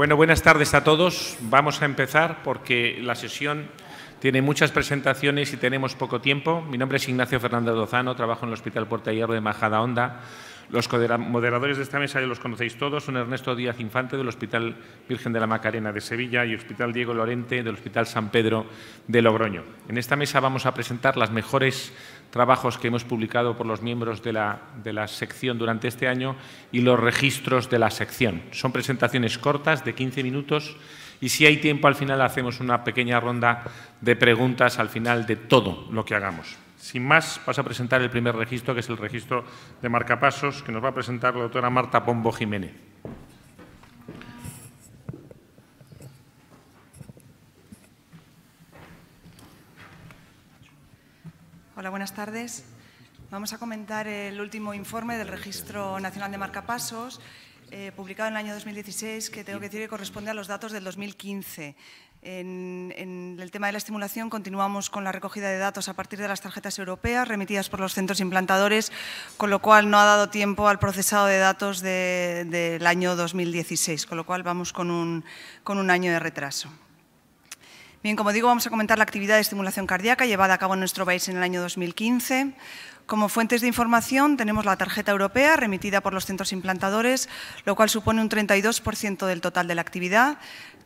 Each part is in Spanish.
Bueno, buenas tardes a todos. Vamos a empezar porque la sesión tiene muchas presentaciones y tenemos poco tiempo. Mi nombre es Ignacio Fernández Lozano, trabajo en el Hospital Puerta Hierro de Majada Onda. Los moderadores de esta mesa ya los conocéis todos, son Ernesto Díaz Infante del Hospital Virgen de la Macarena de Sevilla y Hospital Diego Lorente del Hospital San Pedro de Logroño. En esta mesa vamos a presentar las mejores trabajos que hemos publicado por los miembros de la, de la, sección durante este año y los registros de la sección. Son presentaciones cortas de 15 minutos y si hay tiempo al final hacemos una pequeña ronda de preguntas al final de todo lo que hagamos. Sin más, paso a presentar el primer registro, que es el registro de marcapasos, que nos va a presentar la doctora Marta Pombo Jiménez. Hola, buenas tardes. Vamos a comentar el último informe del Registro Nacional de Marcapasos, eh, publicado en el año 2016, que tengo que decir que corresponde a los datos del 2015. En, en, el tema de la estimulación continuamos con la recogida de datos a partir de las tarjetas europeas remitidas por los centros implantadores, con lo cual no ha dado tiempo al procesado de datos del año 2016, con lo cual vamos con un año de retraso. Bien, como digo, vamos a comentar la actividad de estimulación cardíaca llevada a cabo en nuestro país en el año 2015. Como fuentes de información tenemos la tarjeta europea remitida por los centros implantadores, lo cual supone un 32% del total de la actividad.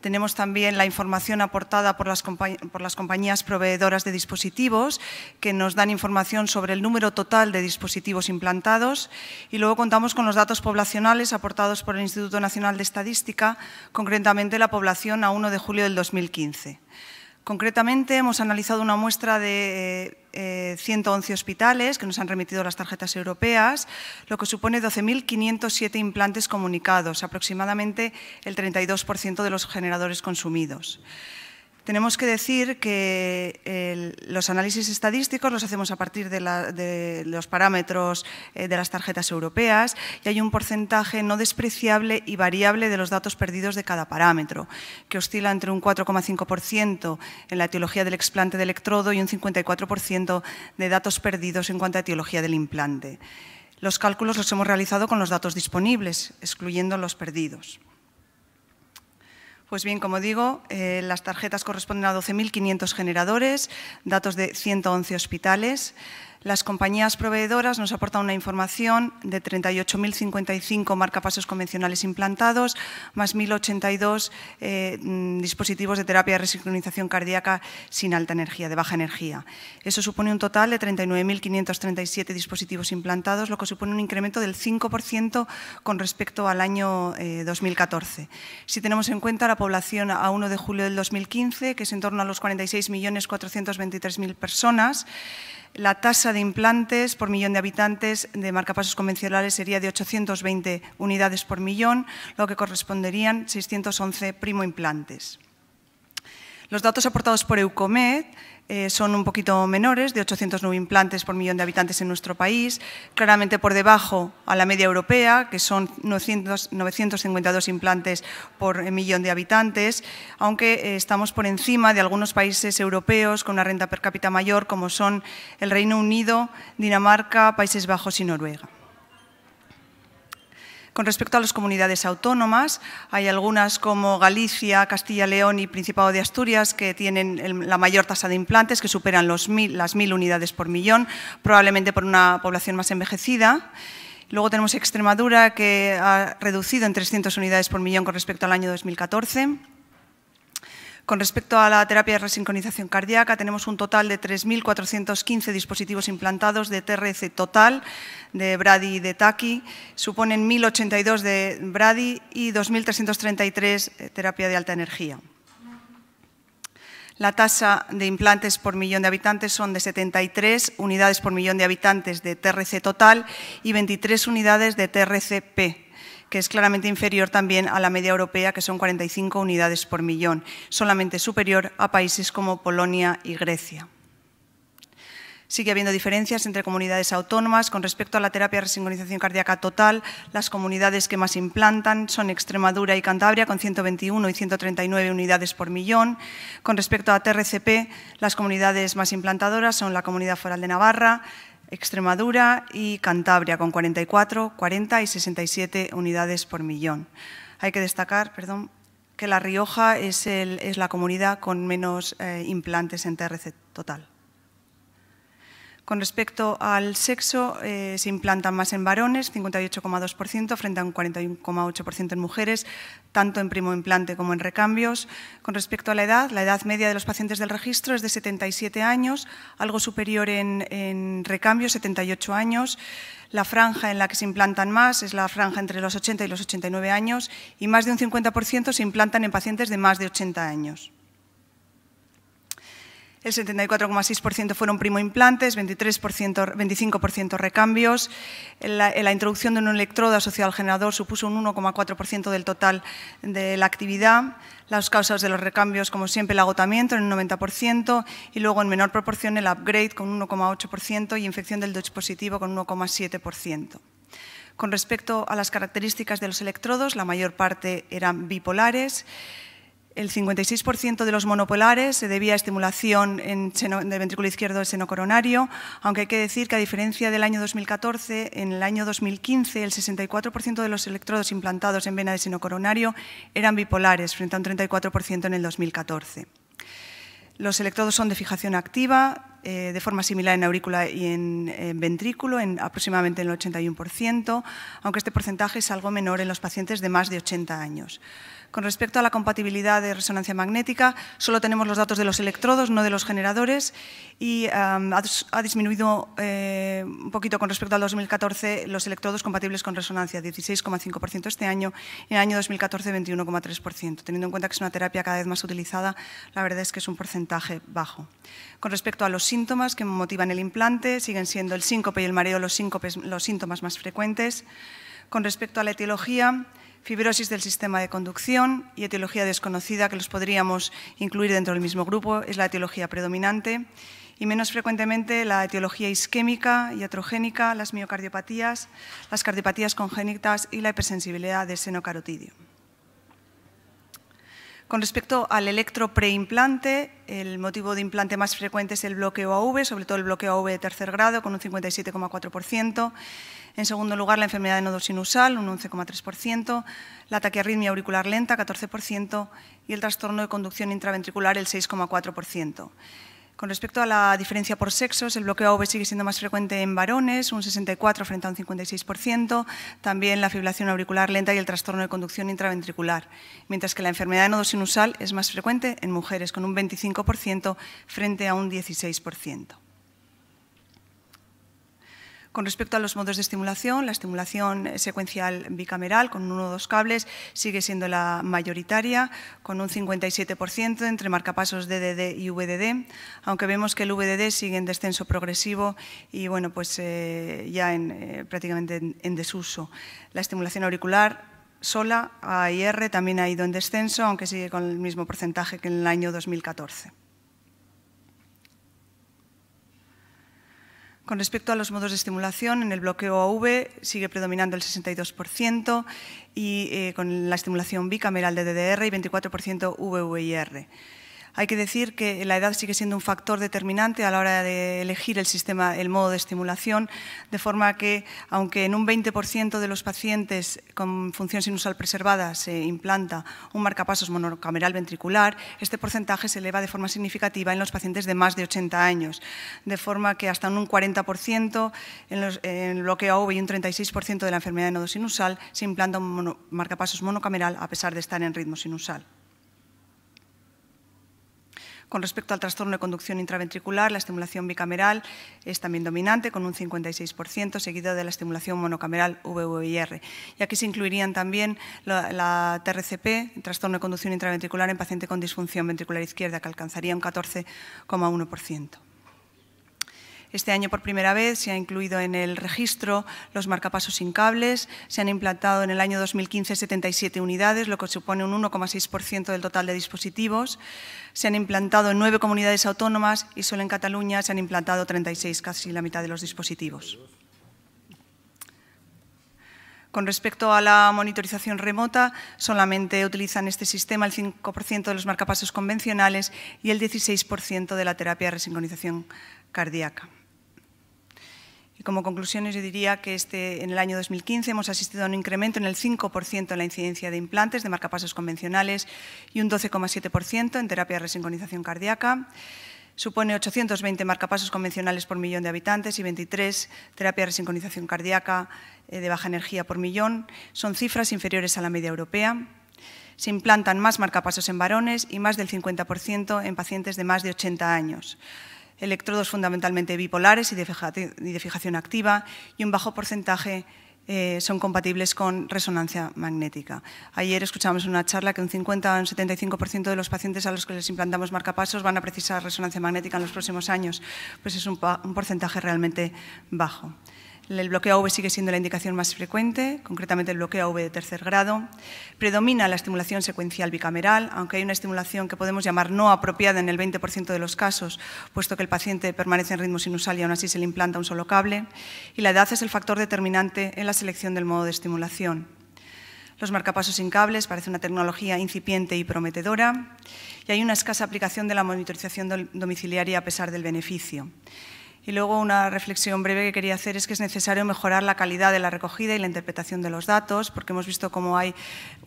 Tenemos también la información aportada por las, compañías proveedoras de dispositivos, que nos dan información sobre el número total de dispositivos implantados. Y luego contamos con los datos poblacionales aportados por el Instituto Nacional de Estadística, concretamente la población a 1 de julio del 2015. Concretamente, hemos analizado una muestra de 111 eh, eh, hospitales que nos han remitido las tarjetas europeas, lo que supone 12.507 implantes comunicados, aproximadamente el 32% de los generadores consumidos. Tenemos que decir que eh, los análisis estadísticos los hacemos a partir de, los parámetros eh, de las tarjetas europeas y hay un porcentaje no despreciable y variable de los datos perdidos de cada parámetro, que oscila entre un 4,5% en la etiología del explante de electrodo y un 54% de datos perdidos en cuanto a etiología del implante. Los cálculos los hemos realizado con los datos disponibles, excluyendo los perdidos. Pues bien, como digo, eh, las tarjetas corresponden a 12.500 generadores, datos de 111 hospitales. Las compañías proveedoras nos aportan una información de 38.055 marcapasos convencionales implantados, más 1.082 eh, mm, dispositivos de terapia de resincronización cardíaca sin alta energía, de baja energía. Eso supone un total de 39.537 dispositivos implantados, lo que supone un incremento del 5% con respecto al año 2014. Eh, si tenemos en cuenta la población a 1 de julio del 2015, que es en torno a los 46.423.000 personas, la tasa de implantes por millón de habitantes de marcapasos convencionales sería de 820 unidades por millón, lo que corresponderían 611 primoimplantes. Los datos aportados por EUCOMED eh, son un poquito menores, de 809 implantes por millón de habitantes en nuestro país, claramente por debajo a la media europea, que son 952 implantes por millón de habitantes, aunque eh, estamos por encima de algunos países europeos con una renta per cápita mayor, como son el Reino Unido, Dinamarca, Países Bajos y Noruega. Con respecto a las comunidades autónomas, hay algunas como Galicia, Castilla, León y Principado de Asturias que tienen la mayor tasa de implantes, que superan las mil unidades por millón, probablemente por una población más envejecida. Luego tenemos Extremadura, que ha reducido en 300 unidades por millón con respecto al año 2014. Con respecto a la terapia de resincronización cardíaca, tenemos un total de 3.415 dispositivos implantados de TRC total de Brady y de Taki. Suponen 1.082 de Brady y 2.333 terapia de alta energía. La tasa de implantes por millón de habitantes son de 73 unidades por millón de habitantes de TRC total y 23 unidades de TRCP que es claramente inferior también a la media europea, que son 45 unidades por millón, solamente superior a países como Polonia y Grecia. Sigue habiendo diferencias entre comunidades autónomas con respecto a la terapia de resincronización cardíaca total. Las comunidades que más implantan son Extremadura y Cantabria con 121 y 139 unidades por millón. Con respecto a TRCP, las comunidades más implantadoras son la Comunidad Foral de Navarra, Extremadura y Cantabria, con 44, 40 y 67 unidades por millón. Hay que destacar perdón, que La Rioja es, la comunidad con menos eh, implantes en TRC total. Con respecto al sexo, eh, se implantan más en varones, 58,2% frente a un 41,8% en mujeres, tanto en primo implante como en recambios. Con respecto a la edad, la edad media de los pacientes del registro es de 77 años, algo superior en, en recambios, 78 años. La franja en la que se implantan más es la franja entre los 80 y los 89 años y más de un 50% se implantan en pacientes de más de 80 años el 74,6% fueron primoimplantes, 23%, 25% recambios. La, la, introducción de un electrodo asociado al generador supuso un 1,4% del total de la actividad. Las causas de los recambios, como siempre, el agotamiento en un 90% y luego en menor proporción el upgrade con 1,8% y infección del dispositivo con 1,7%. Con respecto a las características de los electrodos, la mayor parte eran bipolares. El 56% de los monopolares se debía a estimulación en seno, del ventrículo izquierdo del seno coronario, aunque hay que decir que a diferencia del año 2014, en el año 2015 el 64% de los electrodos implantados en vena de seno coronario eran bipolares, frente a un 34% en el 2014. Los electrodos son de fijación activa, eh, de forma similar en aurícula y en, ventrículo, en aproximadamente el 81%, aunque este porcentaje es algo menor en los pacientes de más de 80 años. Con respecto a la compatibilidad de resonancia magnética, solo tenemos los datos de los electrodos, no de los generadores, y ha, disminuido eh, un poquito con respecto al 2014 los electrodos compatibles con resonancia, 16,5% este año, y en el año 2014 21,3%. Teniendo en cuenta que es una terapia cada vez más utilizada, la verdad es que es un porcentaje bajo. Con respecto a los síntomas que motivan el implante siguen siendo el síncope y el mareo los, los síntomas más frecuentes. Con respecto a la etiología, fibrosis del sistema de conducción y etiología desconocida, que los podríamos incluir dentro del mismo grupo, es la etiología predominante, y menos frecuentemente la etiología isquémica y atrogénica, las miocardiopatías, las cardiopatías congénitas y la hipersensibilidad de seno carotidio. Con respecto al electro preimplante, el motivo de implante más frecuente es el bloqueo AV, sobre todo el bloqueo AV de tercer grado, con un 57,4%. En segundo lugar, la enfermedad de nodo sinusal, un 11,3%, la taquiarritmia auricular lenta, 14%, y el trastorno de conducción intraventricular, el 6,4%. Con respecto a la diferencia por sexos, el bloqueo AV sigue siendo más frecuente en varones, un 64 frente a un 56%, también la fibrilación auricular lenta y el trastorno de conducción intraventricular, mientras que la enfermedad nodo sinusal es más frecuente en mujeres, con un 25% frente a un 16%. Con respecto a los modos de estimulación, la estimulación eh, secuencial bicameral con uno o dos cables sigue siendo la mayoritaria, con un 57% entre marcapasos DDD y VDD, aunque vemos que el VDD sigue en descenso progresivo y bueno, pues eh, ya eh, prácticamente en, en desuso. La estimulación auricular sola, AIR, también ha ido en descenso, aunque sigue con el mismo porcentaje que en el año 2014. Con respecto a los modos de estimulación, en el bloqueo AV sigue predominando el 62% y eh, con la estimulación bicameral de DDR y 24% VVIR. Hay que decir que la edad sigue siendo un factor determinante a la hora de elegir el sistema, el modo de estimulación, de forma que, aunque en un 20% de los pacientes con función sinusal preservada se implanta un marcapasos monocameral ventricular, este porcentaje se eleva de forma significativa en los pacientes de más de 80 años, de forma que hasta un 40% en, los, bloqueo AV y un 36% de la enfermedad de nodo sinusal se implanta un marcapasos monocameral a pesar de estar en ritmo sinusal. Con respecto al trastorno de conducción intraventricular, la estimulación bicameral es también dominante, con un 56%, seguido de la estimulación monocameral VVIR. Y aquí se incluirían también la, la TRCP, trastorno de conducción intraventricular en paciente con disfunción ventricular izquierda, que alcanzaría un 14,1%. Este año por primera vez se ha incluido en el registro los marcapasos sin cables, se han implantado en el año 2015 77 unidades, lo que supone un 1,6% del total de dispositivos. Se han implantado en nueve comunidades autónomas y solo en Cataluña se han implantado 36, casi la mitad de los dispositivos. Con respecto a la monitorización remota, solamente utilizan este sistema el 5% de los marcapasos convencionales y el 16% de la terapia de resincronización cardíaca como conclusiones, yo diría que este, en el año 2015 hemos asistido a un incremento en el 5% en la incidencia de implantes de marcapasos convencionales y un 12,7% en terapia de resincronización cardíaca. Supone 820 marcapasos convencionales por millón de habitantes y 23 terapia de resincronización cardíaca eh, de baja energía por millón. Son cifras inferiores a la media europea. Se implantan más marcapasos en varones y más del 50% en pacientes de más de 80 años electrodos fundamentalmente bipolares y de fijación activa y un bajo porcentaje eh, son compatibles con resonancia magnética. Ayer escuchamos en una charla que un 50 o un 75% de los pacientes a los que les implantamos marcapasos van a precisar resonancia magnética en los próximos años, pues es un porcentaje realmente bajo. El bloqueo AV sigue siendo la indicación más frecuente, concretamente el bloqueo AV de tercer grado. Predomina la estimulación secuencial bicameral, aunque hay una estimulación que podemos llamar no apropiada en el 20% de los casos, puesto que el paciente permanece en ritmo sinusal y aún así se le implanta un solo cable. Y la edad es el factor determinante en la selección del modo de estimulación. Los marcapasos sin cables parece una tecnología incipiente y prometedora y hay una escasa aplicación de la monitorización domiciliaria a pesar del beneficio. Y luego una reflexión breve que quería hacer es que es necesario mejorar la calidad de la recogida y la interpretación de los datos, porque hemos visto cómo hay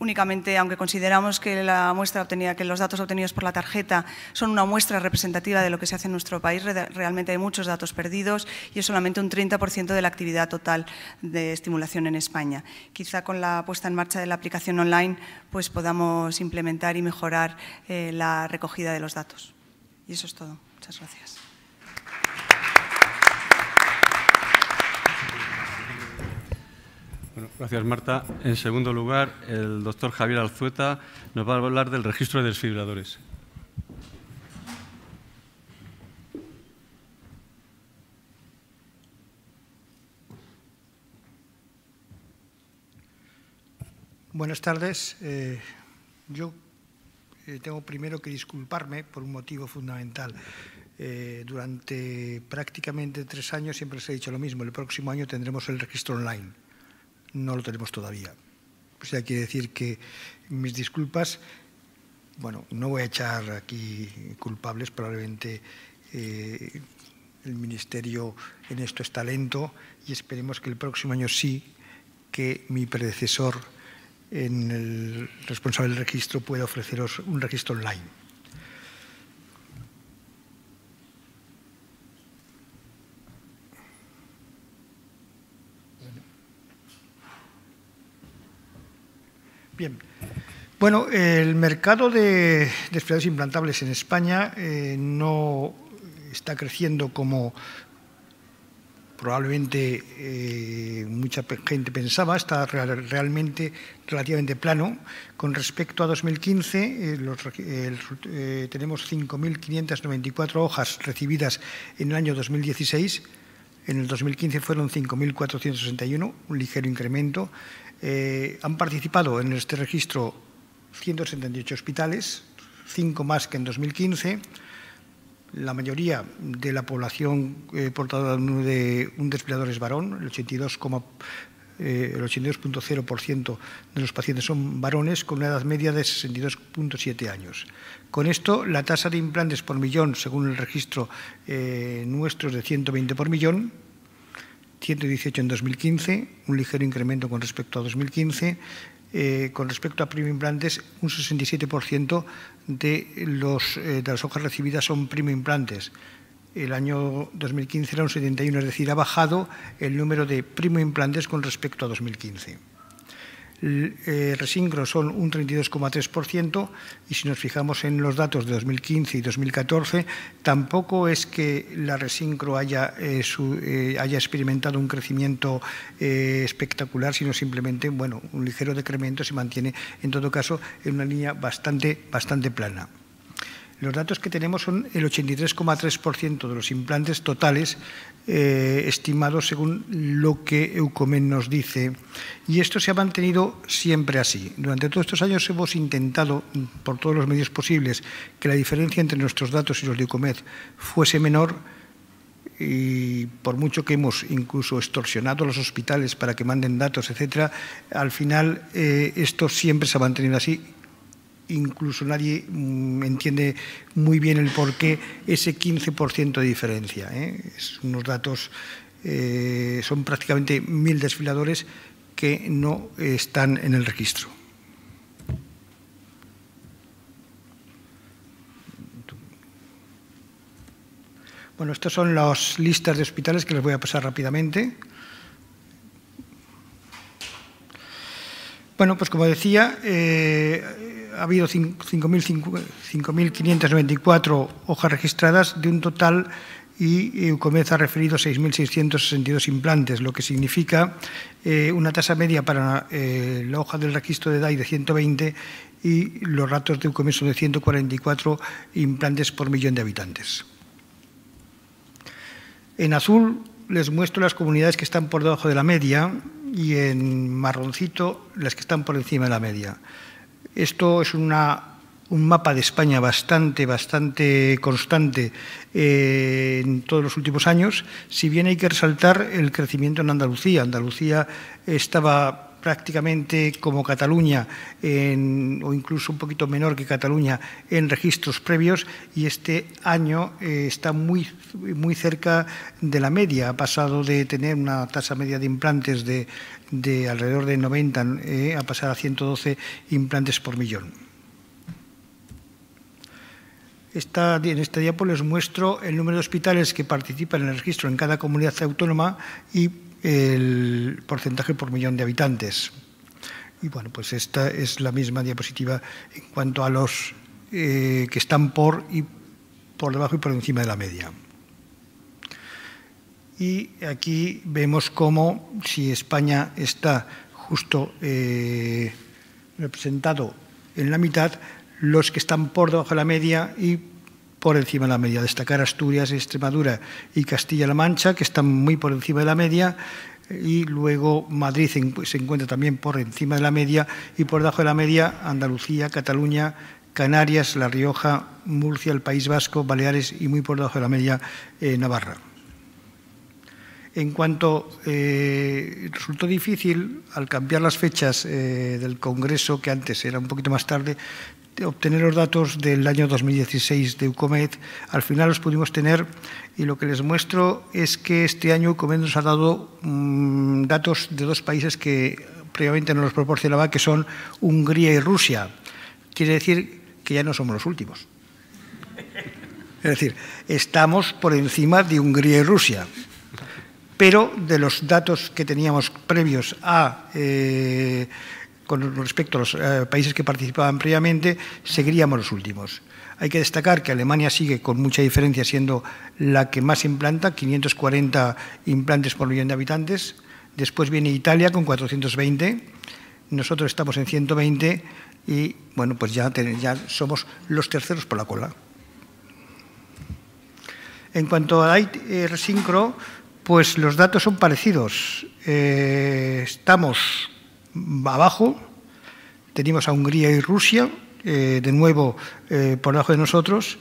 únicamente, aunque consideramos que la muestra obtenida, que los datos obtenidos por la tarjeta son una muestra representativa de lo que se hace en nuestro país, realmente hay muchos datos perdidos y es solamente un 30% de la actividad total de estimulación en España. Quizá con la puesta en marcha de la aplicación online pues podamos implementar y mejorar eh, la recogida de los datos. Y eso es todo. Muchas gracias. gracias, Marta. En segundo lugar, el doctor Javier Alzueta nos va a hablar del registro de desfibradores. Buenas tardes. Eh, yo eh, tengo primero que disculparme por un motivo fundamental. Eh, durante prácticamente tres años siempre se ha dicho lo mismo. El próximo año tendremos el registro online no lo tenemos todavía. O sea, quiere decir que mis disculpas, bueno, no voy a echar aquí culpables, probablemente eh, el Ministerio en esto está lento y esperemos que el próximo año sí que mi predecesor en el responsable del registro pueda ofreceros un registro online Bien. Bueno, el mercado de despliegues implantables en España eh, no está creciendo como probablemente eh, mucha gente pensaba, está realmente relativamente plano. Con respecto a 2015, eh, tenemos 5.594 hojas recibidas en el año 2016. En el 2015 fueron 5.461, un ligero incremento. Eh, han participado en este registro 178 hospitales, cinco más que en 2015. La mayoría de la población eh, portadora de un desplegador es varón, el 82,0% eh, de los pacientes son varones con una edad media de 62,7 años. Con esto, la tasa de implantes por millón, según el registro nuestro, es de 120 por millón, 118 en 2015, un ligero incremento con respecto a 2015. Eh, con respecto a primo implantes, un 67% de, eh, de las hojas recibidas son primo implantes. El año 2015 era un 71, es decir, ha bajado el número de primo implantes con respecto a 2015 eh, resincro son un 32,3% y si nos fijamos en los datos de 2015 y 2014, tampoco es que la Resincro haya, eh, eh, haya experimentado un crecimiento eh, espectacular, sino simplemente bueno, un ligero decremento se mantiene, en todo caso, en una línea bastante, bastante plana. Los datos que tenemos son el 83,3% de los implantes totales eh, estimado según lo que EUCOMED nos dice. Y esto se ha mantenido siempre así. Durante todos estos años hemos intentado, por todos los medios posibles, que la diferencia entre nuestros datos y los de Eucomed fuese menor y por mucho que hemos incluso extorsionado a los hospitales para que manden datos, etcétera, al final eh, esto siempre se ha mantenido así incluso nadie mm, entiende muy bien el porqué ese 15% de diferencia. ¿eh? unos datos, eh, son prácticamente mil desfiladores que no están en el registro. Bueno, estas son las listas de hospitales que les voy a pasar rápidamente. Bueno, pues como decía, eh, ha habido 5.594 hojas registradas de un total y eh, Eucomez ha referido 6.662 implantes, lo que significa eh, una tasa media para eh, la hoja del registro de DAI de 120 y los ratos de Eucomez son de 144 implantes por millón de habitantes. En azul les muestro las comunidades que están por debajo de la media y en marroncito las que están por encima de la media. Esto es un mapa de España bastante, bastante constante eh, en todos los últimos años, si bien hay que resaltar el crecimiento en Andalucía. Andalucía estaba prácticamente como Cataluña, o incluso un poquito menor que Cataluña, en registros previos y este año eh, está muy, muy cerca de la media. Ha pasado de tener una tasa media de implantes de de alrededor de 90 eh, a pasar a 112 implantes por millón. Esta, en esta diapositiva pues, les muestro el número de hospitales que participan en el registro en cada comunidad autónoma y el porcentaje por millón de habitantes. Y bueno, pues esta es la misma diapositiva en cuanto a los eh, que están por y por debajo y por encima de la media. Y aquí vemos cómo, si España está justo eh, representado en la mitad, los que están por debajo de la media y por encima de la media. Destacar Asturias, Extremadura y Castilla-La Mancha, que están muy por encima de la media, y luego Madrid pues, se encuentra también por encima de la media y por debajo de la media Andalucía, Cataluña, Canarias, La Rioja, Murcia, el País Vasco, Baleares y muy por debajo de la media eh, Navarra. En cuanto eh, resultó difícil, al cambiar las fechas eh, del Congreso, que antes era un poquito más tarde, obtener los datos del año 2016 de UCOMED. Al final los pudimos tener y lo que les muestro es que este año UCOMED nos ha dado mm, datos de dos países que previamente no los proporcionaba, que son Hungría y Rusia. Quiere decir que ya no somos los últimos. Es decir, estamos por encima de Hungría y Rusia pero de los datos que teníamos previos a, eh, con respecto a los eh, países que participaban previamente, seguiríamos los últimos. Hay que destacar que Alemania sigue con mucha diferencia siendo la que más implanta, 540 implantes por millón de habitantes. Después viene Italia con 420. Nosotros estamos en 120 y bueno, pues ya, somos los terceros por la cola. En cuanto a ITR e Syncro, pues los datos son parecidos. Eh, estamos abajo, tenemos a Hungría y Rusia, eh, de nuevo eh, por debajo de nosotros,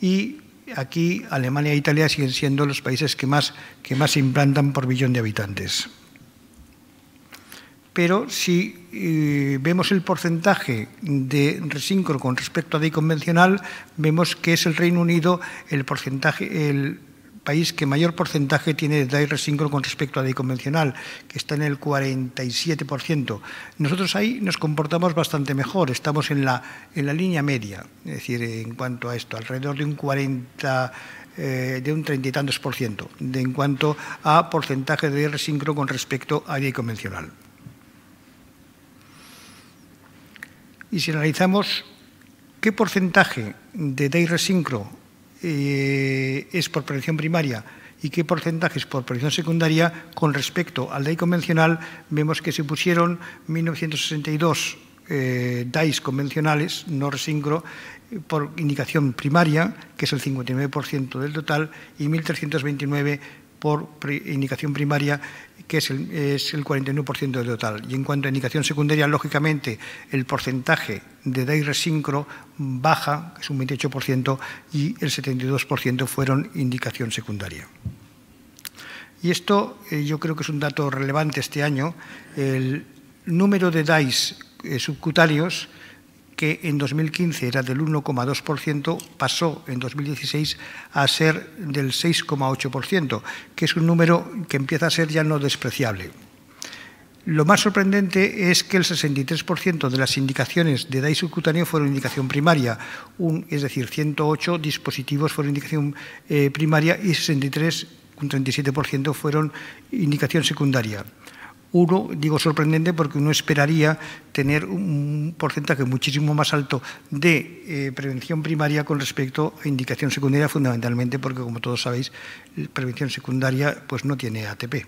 y aquí Alemania e Italia siguen siendo los países que más, que más se implantan por billón de habitantes. Pero si vemos el porcentaje de resincro con respecto a de convencional, vemos que es el Reino Unido el porcentaje, el país que mayor porcentaje tiene de DAI resíncrono con respecto a DAI convencional, que está en el 47%. Nosotros ahí nos comportamos bastante mejor, estamos en la, en la línea media, es decir, en cuanto a esto, alrededor de un 40 eh, de un treinta y tantos por ciento de, en cuanto a porcentaje de DAI sincro con respecto a DAI convencional. Y si analizamos qué porcentaje de DAI resincro eh, es por prevención primaria y qué porcentajes por proyección secundaria con respecto al la ley convencional, vemos que se pusieron 1962 eh, DAIs convencionales, no resincro, por indicación primaria, que es el 59% del total, y 1.329 por indicación primaria, que es el, 49% del total. Y en cuanto a indicación secundaria, lógicamente, el porcentaje de DAIRE resincro baja, que es un 28%, y el 72% fueron indicación secundaria. Y esto eh, yo creo que es un dato relevante este año. El número de DAIs eh, subcutarios. subcutáneos que en 2015 era del 1,2%, pasó en 2016 a ser del 6,8%, que es un número que empieza a ser ya no despreciable. Lo más sorprendente es que el 63% de las indicaciones de DAI subcutáneo fueron indicación primaria, un, es decir, 108 dispositivos fueron indicación eh, primaria y 63, un 37% fueron indicación secundaria. Uno, digo sorprendente porque uno esperaría tener un porcentaje muchísimo más alto de eh, prevención primaria con respecto a indicación secundaria, fundamentalmente porque, como todos sabéis, prevención secundaria pues, no tiene ATP.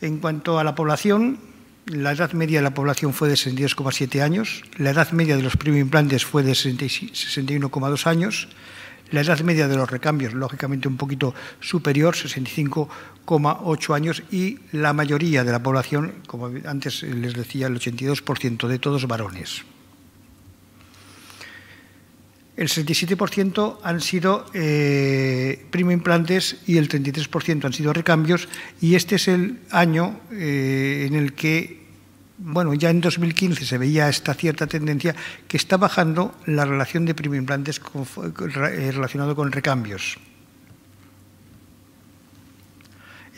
En cuanto a la población, la edad media de la población fue de 62,7 años, la edad media de los primeros implantes fue de 61,2 años, la edad media de los recambios, lógicamente, un poquito superior, 65,8 años, y la mayoría de la población, como antes les decía, el 82% de todos varones. El 67% han sido eh, primoimplantes y el 33% han sido recambios y este es el año eh, en el que bueno, ya en 2015 se veía esta cierta tendencia que está bajando la relación de primimplantes eh, relacionado con recambios.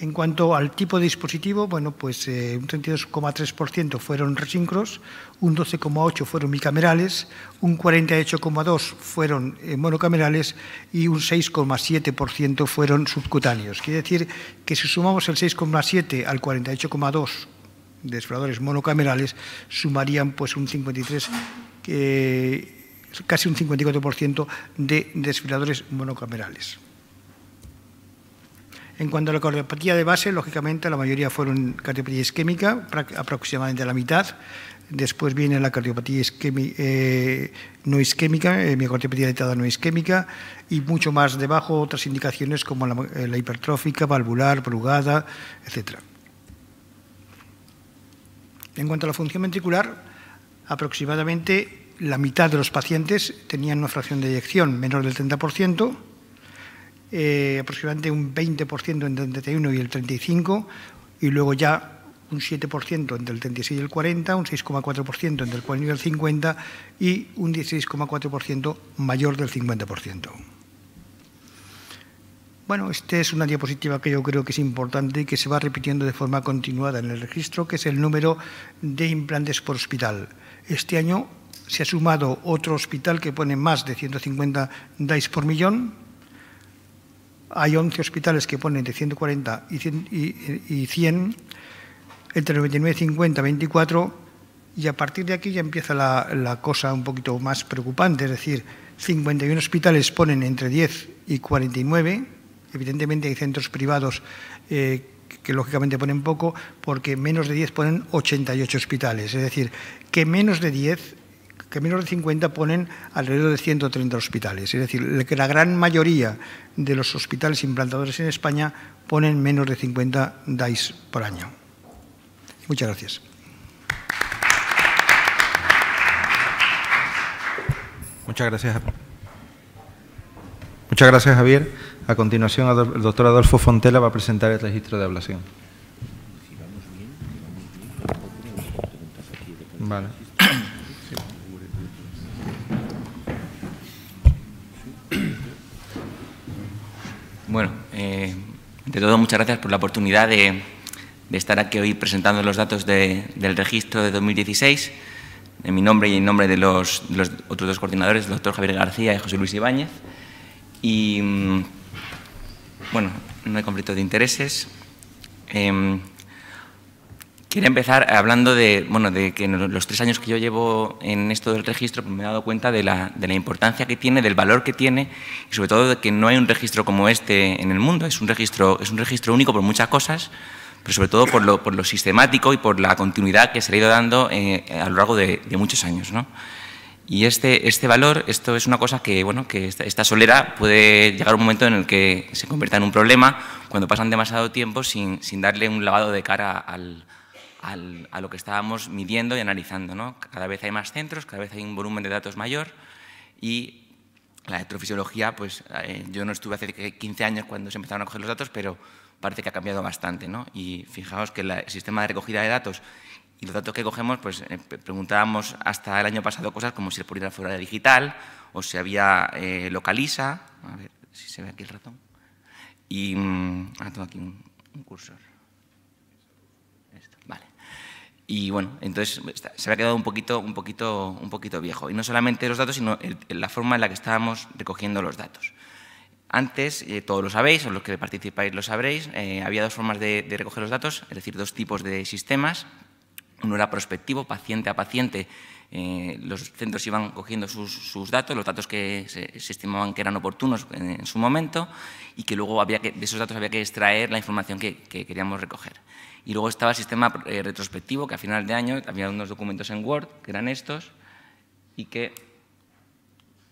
En cuanto al tipo de dispositivo, bueno, pues eh, un 32,3% fueron resincros, un 12,8% fueron bicamerales, un 48,2% fueron eh, monocamerales y un 6,7% fueron subcutáneos. Quiere decir que si sumamos el 6,7% al 48,2% de monocamerales sumarían pues un 53 casi un 54% de desfiladores monocamerales. En cuanto a la cardiopatía de base, lógicamente la mayoría fueron cardiopatía isquémica, aproximadamente la mitad. Después viene la cardiopatía eh, no isquémica, eh, miocardiopatía no isquémica, y mucho más debajo otras indicaciones como la, eh, la hipertrófica, valvular, brugada, etcétera. En cuanto a la función ventricular, aproximadamente la mitad de los pacientes tenían una fracción de eyección menor del 30%, eh, aproximadamente un 20% entre el 31 y el 35, y luego ya un 7% entre el 36 y el 40, un 6,4% entre el 40 y el 50 y un 16,4% mayor del 50%. Bueno, esta es una diapositiva que yo creo que es importante y que se va repitiendo de forma continuada en el registro, que es el número de implantes por hospital. Este año se ha sumado otro hospital que pone más de 150 DAIs por millón. Hay 11 hospitales que ponen de 140 y 100, entre 99, 50, 24, y a partir de aquí ya empieza la, la cosa un poquito más preocupante, es decir, 51 hospitales ponen entre 10 y 49 Evidentemente hay centros privados eh, que lógicamente ponen poco, porque menos de 10 ponen 88 hospitales. Es decir, que menos de 10 que menos de 50 ponen alrededor de 130 hospitales. Es decir, que la gran mayoría de los hospitales implantadores en España ponen menos de 50 DAIS por año. Muchas gracias. Muchas gracias. Muchas gracias, Javier. A continuación, el doctor Adolfo Fontela va a presentar el registro de ablación. Bueno, eh, de todo, muchas gracias por la oportunidad de, estar aquí hoy presentando los datos del registro de 2016, en mi nombre y en nombre de los, los otros dos coordinadores, el doctor Javier García y José Luis Ibáñez. Y mm, bueno, no hay conflicto de intereses. Em, Quiero empezar hablando de, bueno, que en los tres años que yo llevo en esto del registro pues me he dado cuenta de la, importancia que tiene, del valor que tiene y sobre todo de que no hay un registro como este en el mundo. Es un registro, es un registro único por muchas cosas, pero sobre todo por lo, sistemático y por la continuidad que se ha ido dando eh, a lo largo de, muchos años. Y este, este valor, esto es una cosa que, bueno, que esta, solera puede llegar a un momento en el que se convierta en un problema cuando pasan demasiado tiempo sin, darle un lavado de cara al, a lo que estábamos midiendo y analizando. ¿no? Cada vez hay más centros, cada vez hay un volumen de datos mayor y la electrofisiología, pues eh, yo no estuve hace 15 años cuando se empezaron a coger los datos, pero parece que ha cambiado bastante. ¿no? Y fijaos que el sistema de recogida de datos y los datos que cogemos, pues eh, preguntábamos hasta el año pasado cosas como si el polígrafo era digital o si había eh, localiza. A ver si se ve aquí el ratón. Y ah, tengo aquí un, cursor. vale. Y bueno, entonces se me ha quedado un poquito, un poquito, un poquito viejo. Y no solamente los datos, sino la forma en la que estábamos recogiendo los datos. Antes, eh, todos lo sabéis, o los que participáis lo sabréis, había dos formas de, de, recoger los datos, es decir, dos tipos de sistemas no era prospectivo, paciente a paciente. Eh, los centros iban cogiendo sus, datos, los datos que se, estimaban que eran oportunos en, su momento y que luego había que, de esos datos había que extraer la información que, queríamos recoger. Y luego estaba el sistema eh, retrospectivo, que a final de año había unos documentos en Word, que eran estos, y que,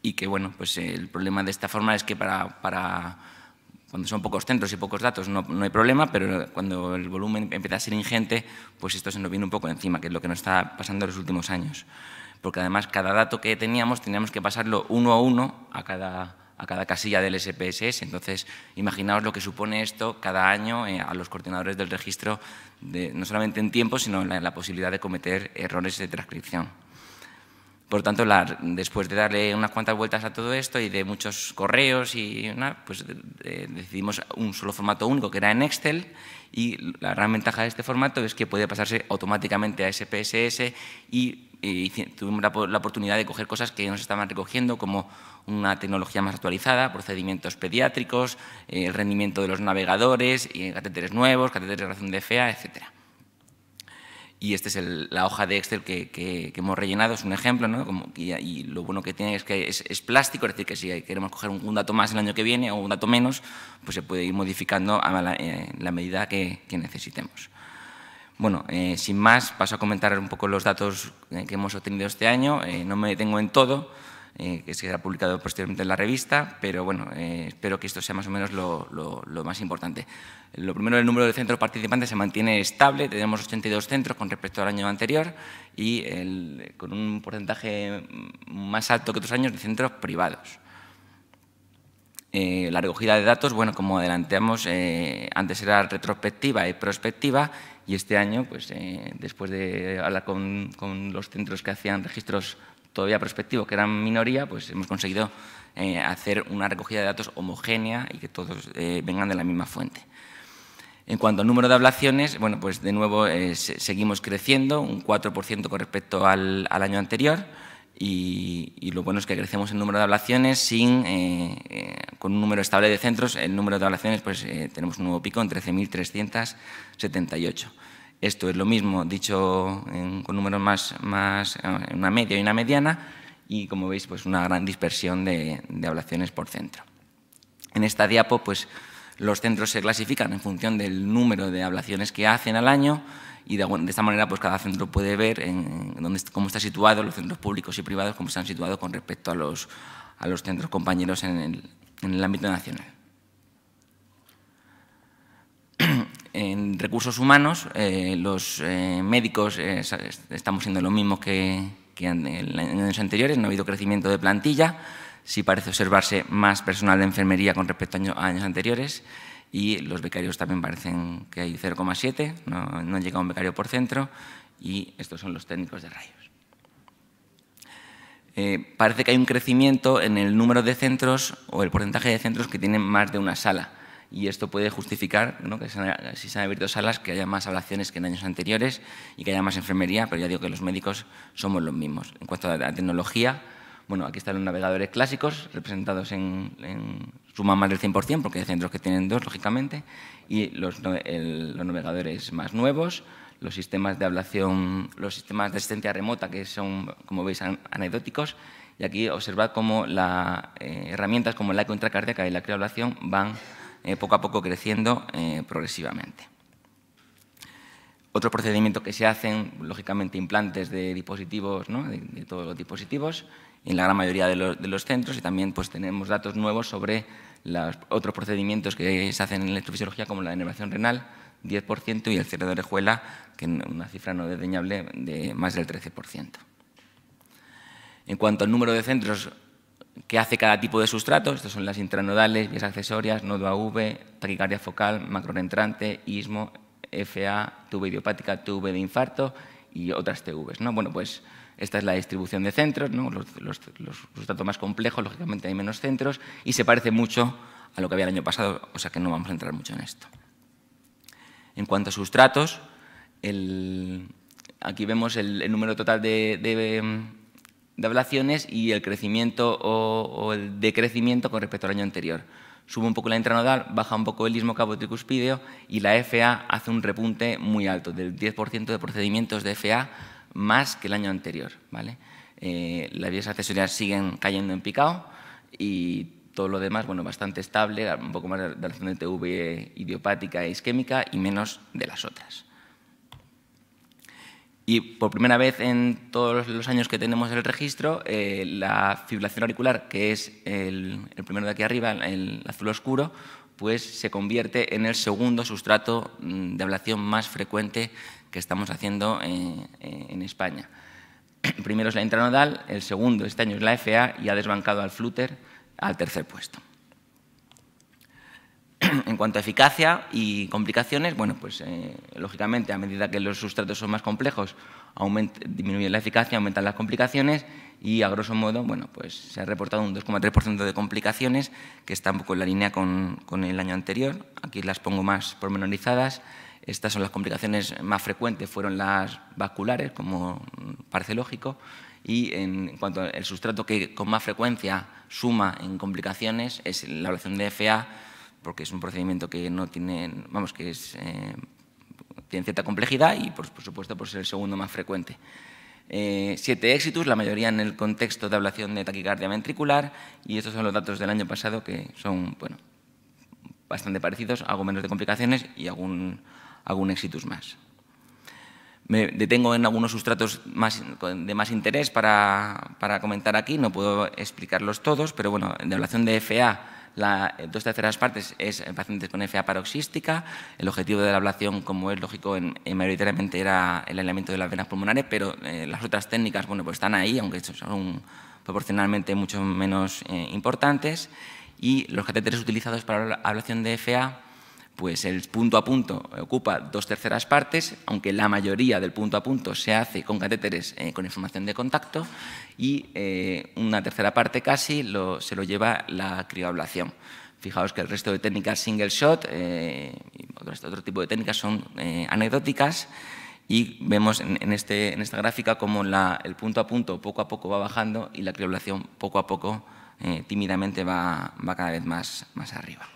y que bueno, pues el problema de esta forma es que para cuando son pocos centros y pocos datos no, hay problema, pero cuando el volumen empieza a ser ingente, pues esto se nos viene un poco encima, que es lo que nos está pasando en los últimos años. Porque además cada dato que teníamos teníamos que pasarlo uno a uno a cada, casilla del SPSS. Entonces, imaginaos lo que supone esto cada año eh, a los coordinadores del registro, no solamente en tiempo, sino en la posibilidad de cometer errores de transcripción. Por tanto, después de darle unas cuantas vueltas a todo esto y de muchos correos y pues eh, decidimos un solo formato único que era en Excel y la gran ventaja de este formato es que puede pasarse automáticamente a SPSS y, tuvimos la, oportunidad de coger cosas que no se estaban recogiendo como una tecnología más actualizada, procedimientos pediátricos, eh, el rendimiento de los navegadores, y eh, catéteres nuevos, catéteres de razón de FEA, etcétera y esta es la hoja de Excel que, hemos rellenado, es un ejemplo, ¿no? y lo bueno que tiene es que es, plástico, es decir, que si queremos coger un, dato más el año que viene o un dato menos, pues se puede ir modificando a la, eh, medida que, necesitemos. Bueno, eh, sin más, paso a comentar un poco los datos eh, que hemos obtenido este año, no me detengo en todo, eh, que será publicado posteriormente en la revista, pero bueno, eh, espero que esto sea más o menos lo, más importante. Lo primero, el número de centros participantes se mantiene estable, tenemos 82 centros con respecto al año anterior y con un porcentaje más alto que otros años de centros privados. Eh, la recogida de datos, bueno, como adelantamos, eh, antes era retrospectiva y prospectiva y este año, pues, después de hablar con, con los centros que hacían registros todavía prospectivo, que eran minoría, pues hemos conseguido eh, hacer una recogida de datos homogénea y que todos eh, vengan de la misma fuente. En cuanto al número de ablaciones, bueno, pues de nuevo eh, seguimos creciendo, un 4% con respecto al, año anterior, y, lo bueno es que crecemos en número de ablaciones sin, con un número estable de centros. El número de ablaciones, pues tenemos un nuevo pico en 13.378 esto es lo mismo dicho con números más, una media y una mediana, y como veis, pues una gran dispersión de, hablaciones ablaciones por centro. En esta diapo, pues los centros se clasifican en función del número de ablaciones que hacen al año y de, esta manera pues cada centro puede ver cómo está situados los centros públicos y privados, cómo están situados con respecto a los, centros compañeros en el ámbito nacional. en recursos humanos, eh, los eh, médicos eh, estamos siendo lo mismo que, en, los años anteriores, no ha habido crecimiento de plantilla, sí parece observarse más personal de enfermería con respecto a años, anteriores y los becarios también parecen que hay 0,7, no, no llega un becario por centro y estos son los técnicos de rayos. parece que hay un crecimiento en el número de centros o el porcentaje de centros que tienen más de una sala y esto puede justificar que si se han abierto salas, que haya más ablaciones que en años anteriores y que haya más enfermería, pero ya digo que los médicos somos los mismos. En cuanto a la tecnología, bueno, aquí están los navegadores clásicos representados en, suma más del 100%, porque hay centros que tienen dos, lógicamente, y los, los navegadores más nuevos, los sistemas de ablación, los sistemas de asistencia remota, que son, como veis, anecdóticos, y aquí observad cómo la, eh, herramientas como la contracardíaca y la crioblación van eh, poco a poco creciendo eh, progresivamente. Otro procedimiento que se hacen, lógicamente implantes de dispositivos, ¿no? de, todos los dispositivos, en la gran mayoría de los, centros y también pues, tenemos datos nuevos sobre los otros procedimientos que se hacen en electrofisiología como la denervación renal, 10% y el cerebro de orejuela, que es una cifra no desdeñable, de más del 13%. En cuanto al número de centros qué hace cada tipo de sustrato. Estas son las intranodales, vías accesorias, nodo AV, taquicardia focal, macronentrante, ismo, FA, tube idiopática, tube de infarto y otras TVs. ¿no? Bueno, pues esta es la distribución de centros, ¿no? los, sustratos más complejos, lógicamente hay menos centros y se parece mucho a lo que había el año pasado, o sea que no vamos a entrar mucho en esto. En cuanto a sustratos, el, aquí vemos el, número total de de ablaciones y el crecimiento o, el decrecimiento con respecto al año anterior. Sube un poco la intranodal, baja un poco el ismo tricuspideo y la FA hace un repunte muy alto, del 10% de procedimientos de FA más que el año anterior. ¿vale? Eh, las vías accesorias siguen cayendo en picado y todo lo demás, bueno, bastante estable, un poco más de la de TV idiopática e isquémica y menos de las otras. Y por primera vez en todos los años que tenemos el registro, eh, la fibrilación auricular, que es el, primero de aquí arriba, el azul oscuro, pues se convierte en el segundo sustrato mm, de ablación más frecuente que estamos haciendo en, eh, eh, en España. El primero es la intranodal, el segundo este año es la FA y ha desbancado al flúter al tercer puesto. en cuanto a eficacia y complicaciones, bueno, pues eh, lógicamente a medida que los sustratos son más complejos, disminuye la eficacia, aumentan las complicaciones y a grosso modo, bueno, pues se ha reportado un 2,3% de complicaciones, que está un poco en la línea con, con el año anterior. Aquí las pongo más pormenorizadas. Estas son las complicaciones más frecuentes, fueron las vasculares, como parece lógico, y en cuanto al sustrato que con más frecuencia suma en complicaciones es la oración de FA, porque es un procedimiento que no tiene, vamos, que es, eh, tiene cierta complejidad y, por, supuesto, por ser el segundo más frecuente. Eh, siete éxitos, la mayoría en el contexto de ablación de taquicardia ventricular, y estos son los datos del año pasado que son, bueno, bastante parecidos, algo menos de complicaciones y algún, algún más. Me detengo en algunos sustratos más, de más interés para, para, comentar aquí, no puedo explicarlos todos, pero bueno, de ablación de FA eh, dos terceras partes es eh, pacientes con FA paroxística. El objetivo de la ablación, como es lógico, en, eh, mayoritariamente era el aislamiento de las venas pulmonares, pero las otras técnicas bueno, pues están ahí, aunque son proporcionalmente mucho menos importantes. Y los catéteres utilizados para la ablación de FA, pues el punto a punto ocupa dos terceras partes, aunque la mayoría del punto a punto se hace con catéteres con información de contacto y eh, una tercera parte casi se lo lleva la crioblación. Fijaos que el resto de técnicas single shot eh, y otro, este otro, tipo de técnicas son eh, anecdóticas y vemos en, este, en esta gráfica como la, el punto a punto poco a poco va bajando y la crioblación poco a poco tímidamente va, va, cada vez más, más arriba.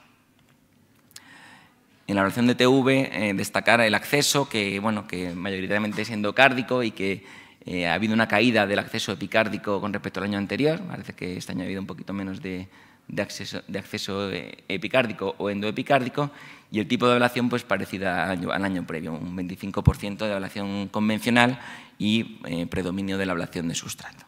En la oración de TV, eh, destacar el acceso, que, bueno, que mayoritariamente es endocárdico y que eh, ha habido una caída del acceso epicárdico con respecto al año anterior, parece que este año ha habido un poquito menos de, acceso, eh, epicárdico o endoepicárdico y el tipo de ablación pues parecida al año, previo, un 25% de ablación convencional y eh, predominio de la ablación de sustrato.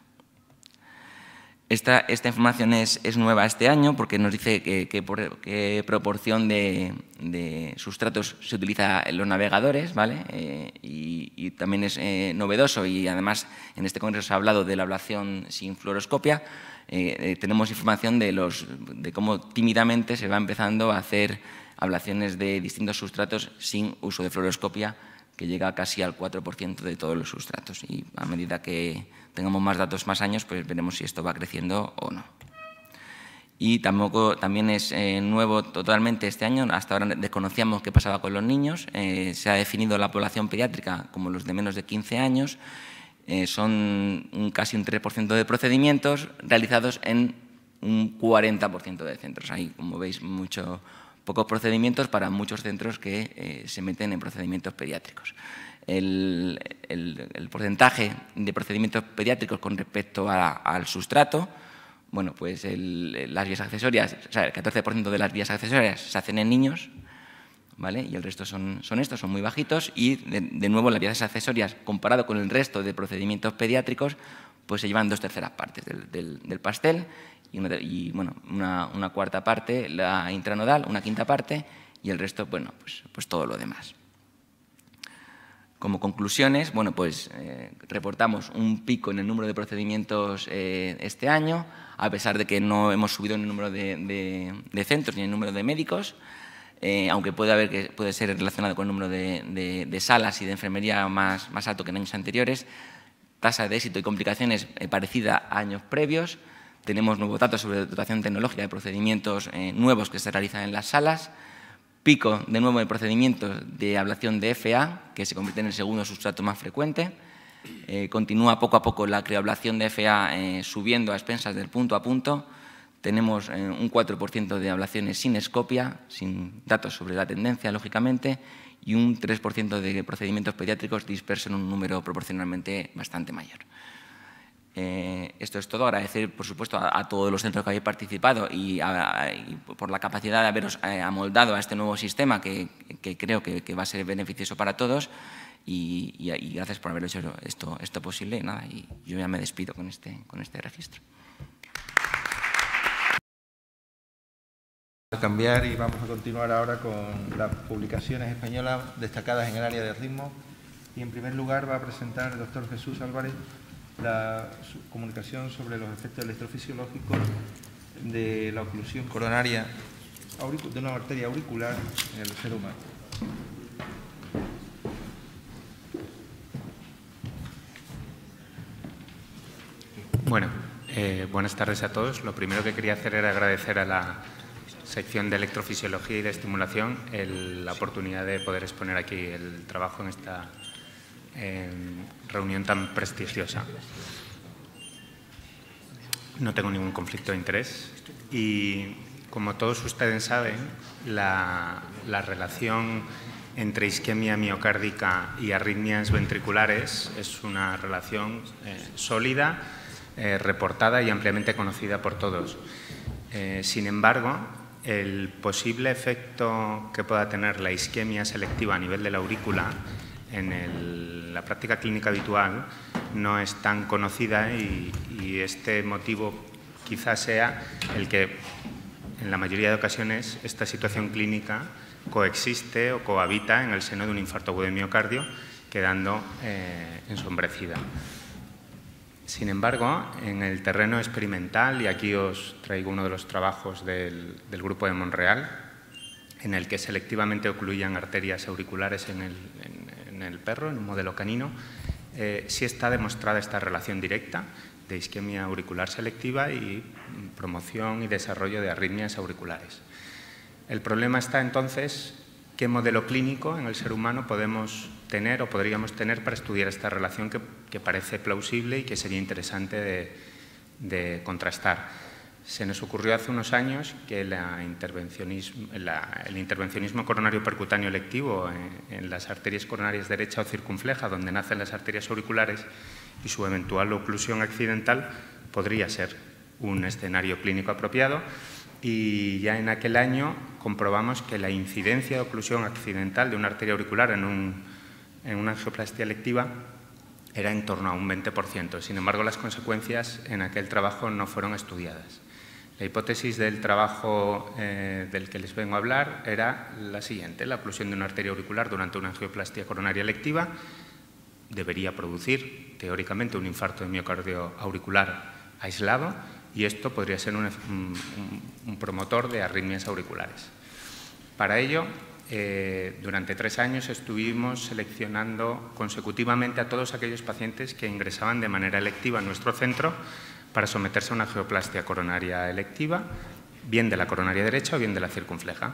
Esta, información es, nueva este año porque nos dice qué proporción de, sustratos se utiliza en los navegadores, ¿vale? Eh, y, también es eh, novedoso y además en este congreso se ha hablado de la ablación sin fluoroscopia. Eh, tenemos información de, los, de cómo tímidamente se va empezando a hacer ablaciones de distintos sustratos sin uso de fluoroscopia, que llega casi al 4% de todos los sustratos. Y a medida que tengamos más datos, más años, pues veremos si esto va creciendo o no. Y tampoco, también es eh, nuevo totalmente este año, hasta ahora desconocíamos qué pasaba con los niños, eh, se ha definido la población pediátrica como los de menos de 15 años, eh, son casi un 3% de procedimientos realizados en un 40% de centros. Hay, como veis, pocos procedimientos para muchos centros que se meten en procedimientos pediátricos el, porcentaje de procedimientos pediátricos con respecto al sustrato, bueno, pues el, las vías accesorias, el 14% de las vías accesorias se hacen en niños, ¿vale? Y el resto son, son estos, son muy bajitos. Y de, nuevo, las vías accesorias, comparado con el resto de procedimientos pediátricos, pues se llevan dos terceras partes del, pastel y, una, bueno, una, una, cuarta parte la intranodal, una quinta parte y el resto, bueno, pues, pues todo lo demás. Como conclusiones, bueno, pues eh, reportamos un pico en el número de procedimientos eh, este año, a pesar de que no hemos subido en el número de, centros ni en el número de médicos, eh, aunque puede, haber que puede ser relacionado con el número de, de salas y de enfermería más, más, alto que en años anteriores, tasa de éxito y complicaciones parecida a años previos, tenemos nuevos datos sobre dotación tecnológica de procedimientos nuevos que se realizan en las salas, pico de nuevo de procedimientos de ablación de FA, que se convierte en el segundo sustrato más frecuente. Eh, continúa poco a poco la creablación de FA eh, subiendo a expensas del punto a punto. Tenemos eh, un 4% de ablaciones sin escopia, sin datos sobre la tendencia, lógicamente, y un 3% de procedimientos pediátricos dispersos en un número proporcionalmente bastante mayor. Eh, esto es todo. Agradecer, por supuesto, a, todos los centros que habéis participado y, por la capacidad de haberos eh, amoldado a este nuevo sistema que, creo que, va a ser beneficioso para todos. Y, gracias por haber hecho esto, esto posible. Nada, y yo ya me despido con este, con este registro. A cambiar y vamos a continuar ahora con las publicaciones españolas destacadas en el área de ritmo. Y en primer lugar va a presentar el doctor Jesús Álvarez la comunicación sobre los efectos electrofisiológicos de la oclusión coronaria de una arteria auricular en el ser humano. Bueno, eh, buenas tardes a todos. Lo primero que quería hacer era agradecer a la sección de electrofisiología y de estimulación la oportunidad de poder exponer aquí el trabajo en esta ...en reunión tan prestigiosa. No tengo ningún conflicto de interés y, como todos ustedes saben, la, relación entre isquemia miocárdica y arritmias ventriculares es una relación eh, sólida, eh, reportada y ampliamente conocida por todos. Eh, sin embargo, el posible efecto que pueda tener la isquemia selectiva a nivel de la aurícula en la práctica clínica habitual no es tan conocida y, este motivo quizás sea el que en la mayoría de ocasiones esta situación clínica coexiste o cohabita en el seno de un infarto agudo de miocardio, quedando eh, ensombrecida. Sin embargo, en el terreno experimental, y aquí os traigo uno de los trabajos del, grupo de Monreal, en el que selectivamente ocluían arterias auriculares en el, en el perro, en un modelo canino, eh, sí está demostrada esta relación directa de isquemia auricular selectiva y promoción y desarrollo de arritmias auriculares. El problema está entonces qué modelo clínico en el ser humano podemos tener o podríamos tener para estudiar esta relación que, parece plausible y que sería interesante de contrastar se nos ocurrió hace unos años que el intervencionismo coronario percutáneo electivo eh, en, las arterias coronarias derecha o circunfleja, donde nacen las arterias auriculares, y su eventual oclusión accidental podría ser un escenario clínico apropiado. Y ya en aquel año comprobamos que la incidencia de oclusión accidental de una arteria auricular en, en una angioplastia electiva era en torno a un 20%. Sin embargo, las consecuencias en aquel trabajo no fueron estudiadas. La hipótesis del trabajo eh, del que les vengo a hablar era la siguiente. La oclusión de una arteria auricular durante una angioplastia coronaria electiva debería producir, teóricamente, un infarto de miocardio auricular aislado y esto podría ser un, promotor de arritmias auriculares. Para ello, eh, durante tres años estuvimos seleccionando consecutivamente a todos aquellos pacientes que ingresaban de manera electiva a nuestro centro para someterse a una geoplastia coronaria electiva, bien de la coronaria derecha o bien de la circunfleja.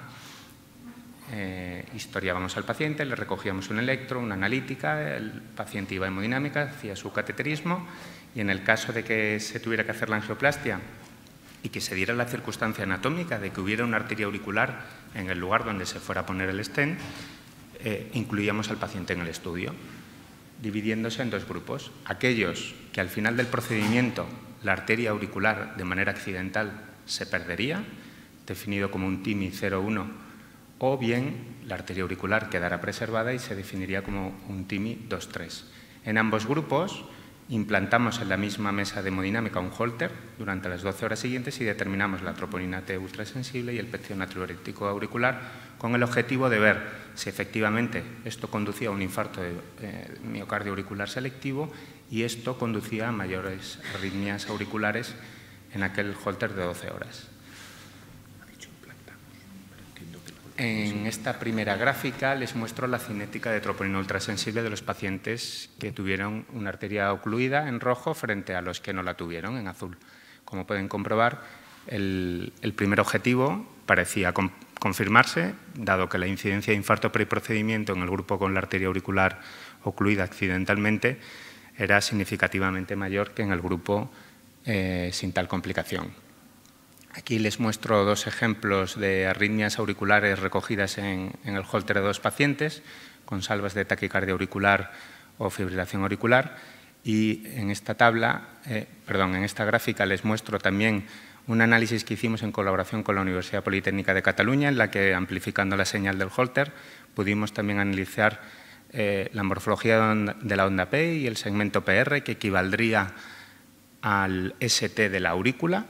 Eh, historiábamos al paciente, le recogíamos un electro, una analítica, el paciente iba a hemodinámica, hacía su cateterismo y en el caso de que se tuviera que hacer la angioplastia y que se diera la circunstancia anatómica de que hubiera una arteria auricular en el lugar donde se fuera a poner el stent, eh, incluíamos al paciente en el estudio, dividiéndose en dos grupos. Aquellos que al final del procedimiento la arteria auricular de manera accidental se perdería, definido como un TIMI 01, o bien la arteria auricular quedará preservada y se definiría como un TIMI 23. En ambos grupos implantamos en la misma mesa de hemodinámica un holter durante las 12 horas siguientes y determinamos la troponina T ultrasensible y el pecio natriurético auricular con el objetivo de ver si efectivamente esto conducía a un infarto de eh, miocardio auricular selectivo y esto conducía a mayores arritmias auriculares en aquel holter de 12 horas. En esta primera gráfica les muestro la cinética de troponina ultrasensible de los pacientes que tuvieron una arteria ocluida en rojo frente a los que no la tuvieron en azul. Como pueden comprobar, el, primer objetivo parecía confirmarse, dado que la incidencia de infarto preprocedimiento en el grupo con la arteria auricular ocluida accidentalmente era significativamente mayor que en el grupo eh, sin tal complicación. Aquí les muestro dos ejemplos de arritmias auriculares recogidas en, el holter de dos pacientes con salvas de taquicardia auricular o fibrilación auricular. Y en esta tabla, eh, perdón, en esta gráfica les muestro también un análisis que hicimos en colaboración con la Universidad Politécnica de Cataluña, en la que, amplificando la señal del holter, pudimos también analizar eh, la morfología de la onda P y el segmento PR, que equivaldría al ST de la aurícula,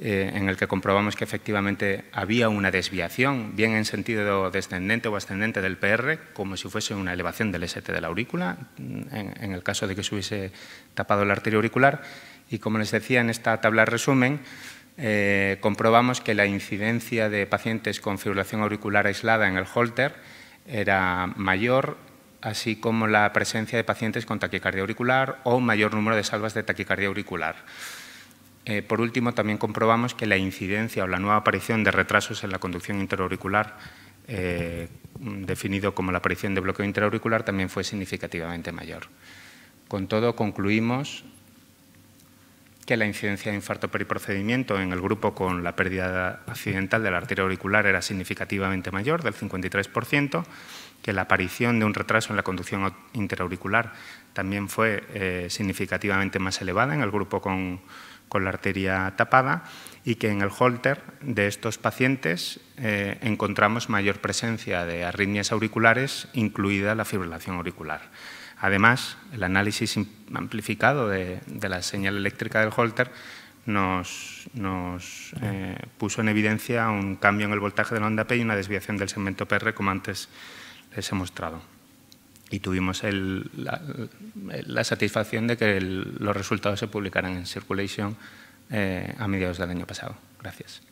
eh, en el que comprobamos que efectivamente había una desviación, bien en sentido descendente o ascendente del PR, como si fuese una elevación del ST de la aurícula, en, el caso de que se hubiese tapado la arteria auricular. Y como les decía en esta tabla resumen, eh, comprobamos que la incidencia de pacientes con fibrilación auricular aislada en el holter era mayor así como la presencia de pacientes con taquicardia auricular o mayor número de salvas de taquicardia auricular. Eh, por último, también comprobamos que la incidencia o la nueva aparición de retrasos en la conducción interauricular, eh, definido como la aparición de bloqueo interauricular, también fue significativamente mayor. Con todo, concluimos que la incidencia de infarto periprocedimiento en el grupo con la pérdida accidental de la arteria auricular era significativamente mayor, del 53%, que la aparición de un retraso en la conducción interauricular también fue eh, significativamente más elevada en el grupo con, la arteria tapada y que en el holter de estos pacientes eh, encontramos mayor presencia de arritmias auriculares, incluida la fibrilación auricular. Además, el análisis amplificado de, la señal eléctrica del holter nos, eh, puso en evidencia un cambio en el voltaje de la onda P y una desviación del segmento PR, como antes les he mostrado. Y tuvimos la, satisfacción de que los resultados se publicaran en Circulation eh, a mediados del año pasado. Gracias.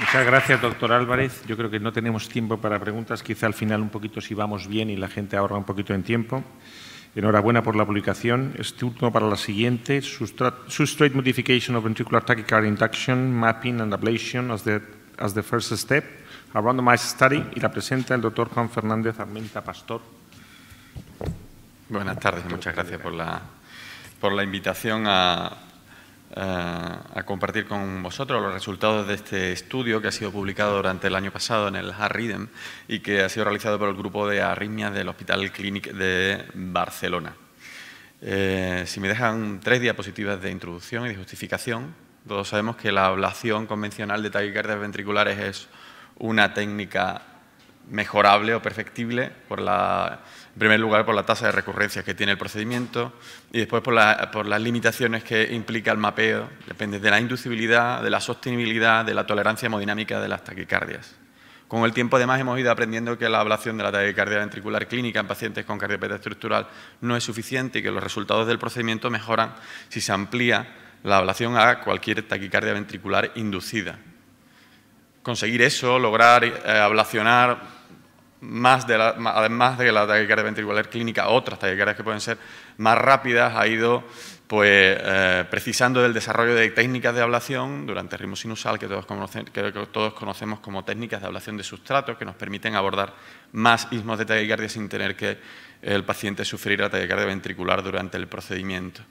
Muchas gracias, doctor Álvarez. Yo creo que no tenemos tiempo para preguntas. Quizá al final un poquito si vamos bien y la gente ahorra un poquito en tiempo. Enhorabuena por la publicación. Este último para la siguiente, Substrate Modification of Ventricular Tachycardia Induction, Mapping and Ablation as the, as the First Step, a Randomized Study, y la presenta el doctor Juan Fernández Armenta Pastor. Buenas tardes, muchas gracias por la, por la invitación a, eh, a compartir con vosotros los resultados de este estudio que ha sido publicado durante el año pasado en el RIDEM y que ha sido realizado por el grupo de arritmias del Hospital Clínic de Barcelona. Eh, si me dejan tres diapositivas de introducción y de justificación, todos sabemos que la ablación convencional de taquicardias ventriculares es una técnica mejorable o perfectible por la en primer lugar, por la tasa de recurrencias que tiene el procedimiento y después por, las limitaciones que implica el mapeo, depende de la inducibilidad, de la sostenibilidad, de la tolerancia hemodinámica de las taquicardias. Con el tiempo, además, hemos ido aprendiendo que la ablación de la taquicardia ventricular clínica en pacientes con cardiopatía estructural no es suficiente y que los resultados del procedimiento mejoran si se amplía la ablación a cualquier taquicardia ventricular inducida. Conseguir eso, lograr eh, ablacionar más de además de la taquicardia ventricular clínica, otras taquicardias que pueden ser más rápidas, ha ido pues, eh, precisando del desarrollo de técnicas de ablación durante el ritmo sinusal, que todos, que todos conocemos como técnicas de ablación de sustrato... que nos permiten abordar más ismos de taquicardia sin tener que el paciente sufrir la taquicardia ventricular durante el procedimiento.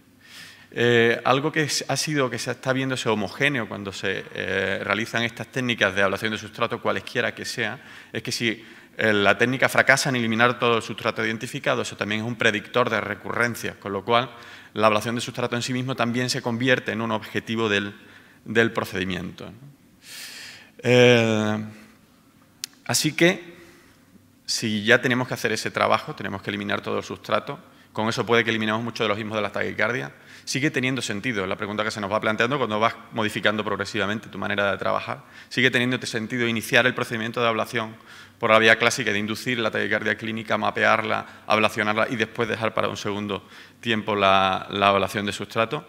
Eh, algo que ha sido, que se está viéndose homogéneo cuando se eh, realizan estas técnicas de ablación de sustrato, cualesquiera que sea, es que si eh, la técnica fracasa en eliminar todo el sustrato identificado, eso también es un predictor de recurrencia, con lo cual la ablación de sustrato en sí mismo también se convierte en un objetivo del, procedimiento. Eh, así que, si ya tenemos que hacer ese trabajo, tenemos que eliminar todo el sustrato, con eso puede que eliminemos mucho de los mismos de la taquicardia, sigue teniendo sentido la pregunta que se nos va planteando cuando vas modificando progresivamente tu manera de trabajar, sigue teniendo sentido iniciar el procedimiento de ablación por la vía clásica de inducir la taquicardia clínica, mapearla, ablacionarla y después dejar para un segundo tiempo la, ablación de sustrato.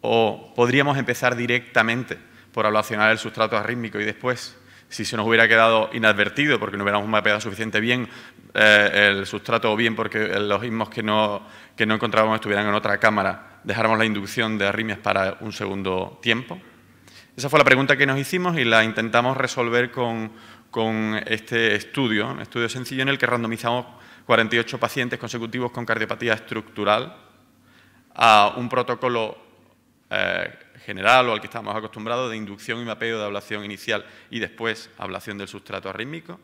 O podríamos empezar directamente por ablacionar el sustrato arrítmico y después, si se nos hubiera quedado inadvertido porque no hubiéramos mapeado suficiente bien eh, el sustrato o bien porque los ismos que no, que no encontrábamos estuvieran en otra cámara, dejáramos la inducción de arritmias para un segundo tiempo. Esa fue la pregunta que nos hicimos y la intentamos resolver con con este estudio, un estudio sencillo en el que randomizamos 48 pacientes consecutivos con cardiopatía estructural a un protocolo eh, general o al que estábamos acostumbrados de inducción y mapeo de ablación inicial y después ablación del sustrato arrítmico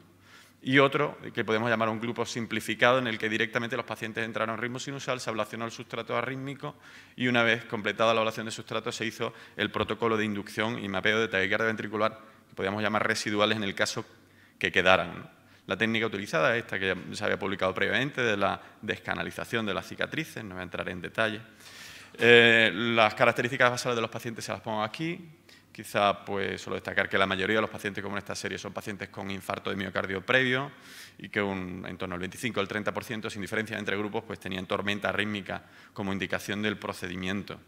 y otro que podemos llamar un grupo simplificado en el que directamente los pacientes entraron en ritmo sinusal, se ablacionó el sustrato arrítmico y una vez completada la ablación de sustrato se hizo el protocolo de inducción y mapeo de taquicardia ventricular podríamos llamar residuales en el caso que quedaran. La técnica utilizada es esta que ya se había publicado previamente de la descanalización de las cicatrices, no voy a entrar en detalle. Eh, las características basales de los pacientes se las pongo aquí. Quizá pues, solo destacar que la mayoría de los pacientes como en esta serie son pacientes con infarto de miocardio previo y que un, en torno al 25 al 30%, sin diferencia entre grupos, pues tenían tormenta rítmica como indicación del procedimiento.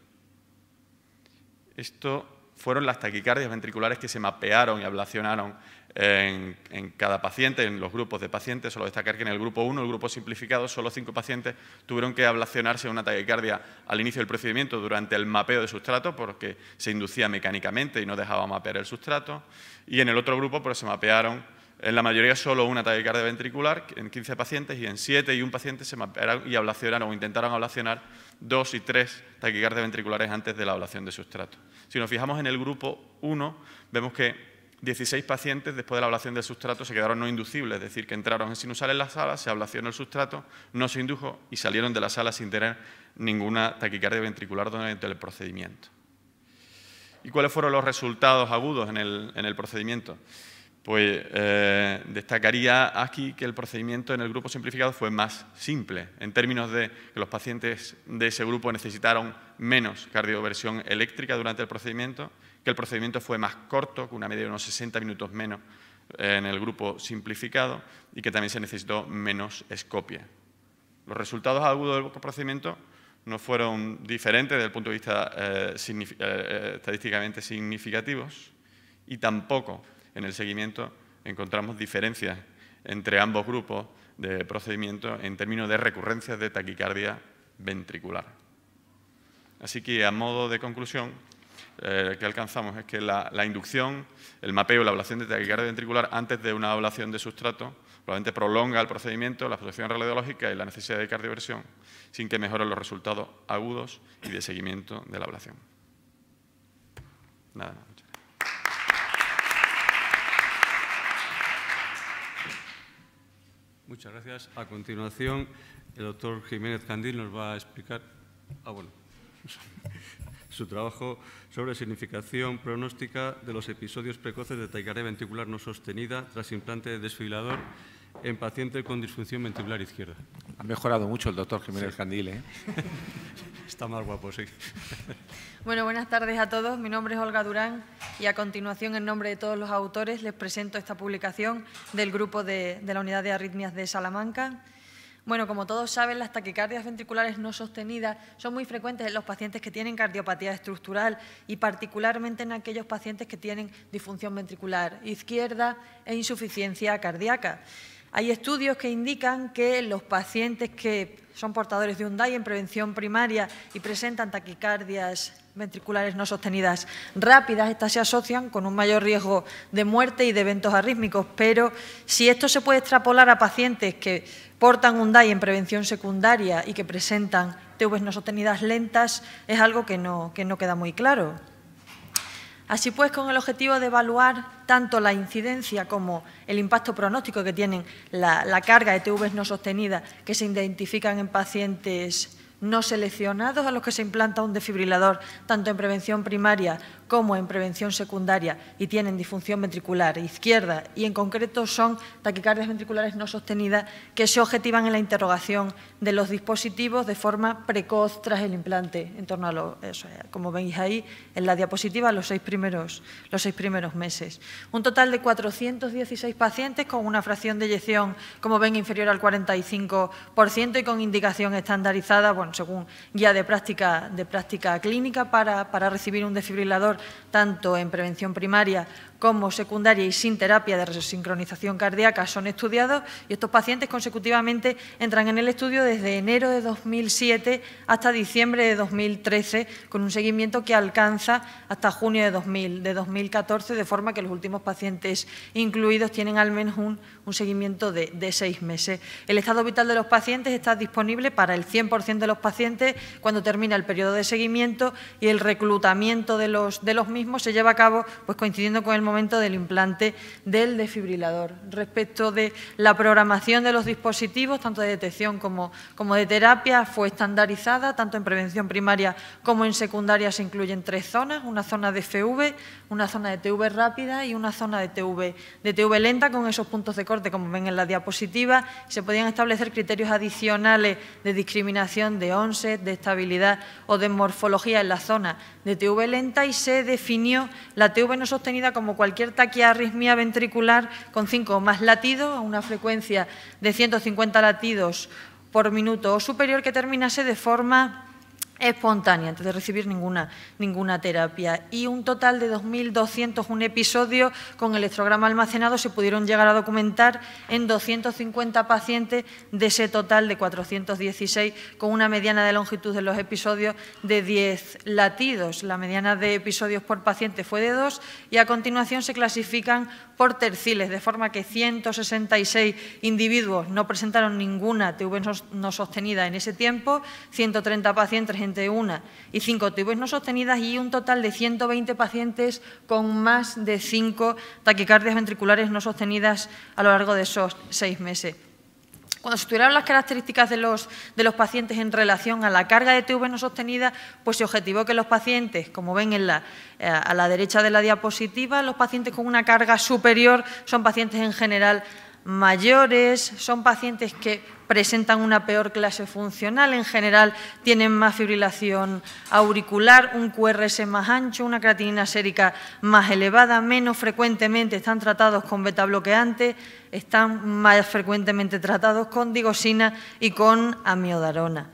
Esto fueron las taquicardias ventriculares que se mapearon y ablacionaron en, cada paciente, en los grupos de pacientes. Solo destacar que en el grupo 1, el grupo simplificado, solo cinco pacientes tuvieron que ablacionarse una taquicardia al inicio del procedimiento durante el mapeo de sustrato, porque se inducía mecánicamente y no dejaba mapear el sustrato. Y en el otro grupo, pues se mapearon en la mayoría solo una taquicardia ventricular, en 15 pacientes, y en 7 y un paciente se mapearon y ablacionaron o intentaron ablacionar dos y tres taquicardias ventriculares antes de la ablación de sustrato. Si nos fijamos en el grupo 1, vemos que 16 pacientes después de la ablación del sustrato se quedaron no inducibles, es decir, que entraron en sinusal en la sala, se ablación el sustrato, no se indujo y salieron de la sala sin tener ninguna taquicardia ventricular durante el procedimiento. ¿Y cuáles fueron los resultados agudos en el procedimiento? Pues eh, destacaría aquí que el procedimiento en el grupo simplificado fue más simple, en términos de que los pacientes de ese grupo necesitaron menos cardioversión eléctrica durante el procedimiento, que el procedimiento fue más corto, con una media de unos 60 minutos menos eh, en el grupo simplificado y que también se necesitó menos escopia. Los resultados agudos del procedimiento no fueron diferentes desde el punto de vista eh, estadísticamente significativos y tampoco en el seguimiento encontramos diferencias entre ambos grupos de procedimiento en términos de recurrencias de taquicardia ventricular. Así que, a modo de conclusión, eh, que alcanzamos es que la, inducción, el mapeo, y la ablación de taquicardia ventricular antes de una ablación de sustrato probablemente prolonga el procedimiento, la posición radiológica y la necesidad de cardioversión, sin que mejoren los resultados agudos y de seguimiento de la ablación. Nada Muchas gracias. A continuación, el doctor Jiménez Candil nos va a explicar ah, su trabajo sobre significación pronóstica de los episodios precoces de taquicardia ventricular no sostenida tras implante de desfibrilador en paciente con disfunción ventricular izquierda. Ha mejorado mucho el doctor Jiménez Candile, Candil, ¿eh? Está más guapo, sí. Bueno, buenas tardes a todos. Mi nombre es Olga Durán y a continuación, en nombre de todos los autores, les presento esta publicación del grupo de, de la Unidad de Arritmias de Salamanca. Bueno, como todos saben, las taquicardias ventriculares no sostenidas son muy frecuentes en los pacientes que tienen cardiopatía estructural y particularmente en aquellos pacientes que tienen disfunción ventricular izquierda e insuficiencia cardíaca. Hay estudios que indican que los pacientes que son portadores de un DAI en prevención primaria y presentan taquicardias ventriculares no sostenidas rápidas, estas se asocian con un mayor riesgo de muerte y de eventos arrítmicos, pero si esto se puede extrapolar a pacientes que portan un DAI en prevención secundaria y que presentan TVs no sostenidas lentas, es algo que no queda muy claro. Así pues, con el objetivo de evaluar tanto la incidencia como el impacto pronóstico que tienen la, carga de TV no sostenida que se identifican en pacientes no seleccionados a los que se implanta un desfibrilador, tanto en prevención primaria como en prevención secundaria y tienen disfunción ventricular izquierda y en concreto son taquicardias ventriculares no sostenidas que se objetivan en la interrogación de los dispositivos de forma precoz tras el implante, en torno a eso, eh, como veis ahí en la diapositiva, los seis, primeros, los seis primeros meses. Un total de 416 pacientes con una fracción de eyección, como ven, inferior al 45% y con indicación estandarizada, bueno, según guía de práctica, clínica para, para recibir un desfibrilador tanto en prevención primaria como secundaria y sin terapia de resincronización cardíaca son estudiados y estos pacientes consecutivamente entran en el estudio desde enero de 2007 hasta diciembre de 2013 con un seguimiento que alcanza hasta junio de, 2014 de forma que los últimos pacientes incluidos tienen al menos un, seguimiento de, seis meses. El estado vital de los pacientes está disponible para el 100% de los pacientes cuando termina el periodo de seguimiento y el reclutamiento de los, de los mismos se lleva a cabo pues coincidiendo con el momento del implante del desfibrilador. Respecto de la programación de los dispositivos, tanto de detección como, de terapia, fue estandarizada, tanto en prevención primaria como en secundaria se incluyen tres zonas, una zona de FV, una zona de TV rápida y una zona de TV, de lenta con esos puntos de corte, como ven en la diapositiva. Se podían establecer criterios adicionales de discriminación de 11, de estabilidad o de morfología en la zona de TV lenta y se definió la TV no sostenida como cualquier taquiarritmia ventricular con cinco o más latidos a una frecuencia de 150 latidos por minuto o superior que terminase de forma espontánea, antes de recibir ninguna, ninguna terapia. Y un total de 2.201 episodios con electrograma almacenado se pudieron llegar a documentar en 250 pacientes de ese total de 416, con una mediana de longitud de los episodios de 10 latidos. La mediana de episodios por paciente fue de 2 y a continuación se clasifican por terciles, de forma que 166 individuos no presentaron ninguna TV no sostenida en ese tiempo, 130 pacientes una y 5 TVs no sostenidas y un total de 120 pacientes con más de 5 taquicardias ventriculares no sostenidas a lo largo de esos seis meses. Cuando se estudiaron las características de los, de los, pacientes en relación a la carga de TV no sostenida, pues se objetivó que los pacientes, como ven en eh, a la derecha de la diapositiva, los pacientes con una carga superior son pacientes en general mayores, son pacientes que presentan una peor clase funcional, en general tienen más fibrilación auricular, un QRS más ancho, una creatinina sérica más elevada, menos frecuentemente están tratados con beta bloqueantes, están más frecuentemente tratados con digosina y con amiodarona.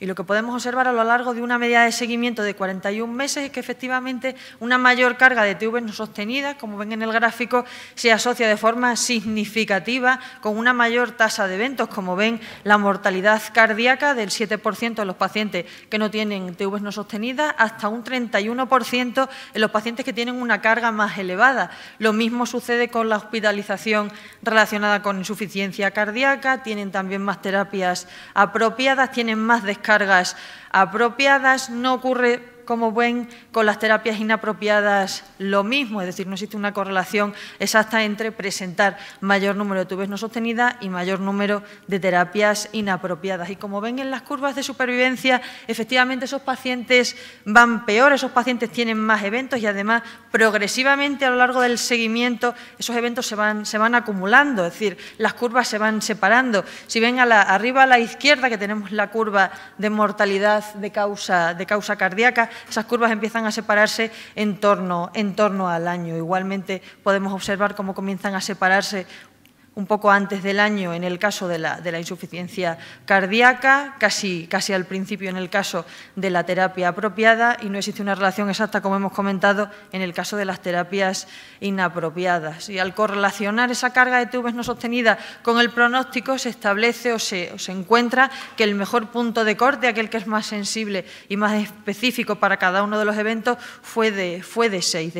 Y lo que podemos observar a lo largo de una medida de seguimiento de 41 meses es que efectivamente una mayor carga de TVS no sostenida, como ven en el gráfico, se asocia de forma significativa con una mayor tasa de eventos, como ven la mortalidad cardíaca del 7% en los pacientes que no tienen TV no sostenidas hasta un 31% en los pacientes que tienen una carga más elevada. Lo mismo sucede con la hospitalización relacionada con insuficiencia cardíaca, tienen también más terapias apropiadas, tienen más descanso cargas apropiadas, no ocurre como ven, con las terapias inapropiadas lo mismo, es decir, no existe una correlación exacta entre presentar mayor número de tubes no sostenidas y mayor número de terapias inapropiadas. Y como ven en las curvas de supervivencia, efectivamente esos pacientes van peor, esos pacientes tienen más eventos y además progresivamente a lo largo del seguimiento esos eventos se van, acumulando, es decir, las curvas se van separando. Si ven arriba a la izquierda que tenemos la curva de mortalidad de causa cardíaca, esas curvas empiezan a separarse en torno, en torno al año. Igualmente podemos observar cómo comienzan a separarse un poco antes del año en el caso de la, insuficiencia cardíaca, casi, al principio en el caso de la terapia apropiada y no existe una relación exacta, como hemos comentado, en el caso de las terapias inapropiadas. Y al correlacionar esa carga de tubes no sostenida con el pronóstico, se establece o se, encuentra que el mejor punto de corte, aquel que es más sensible y más específico para cada uno de los eventos, fue de,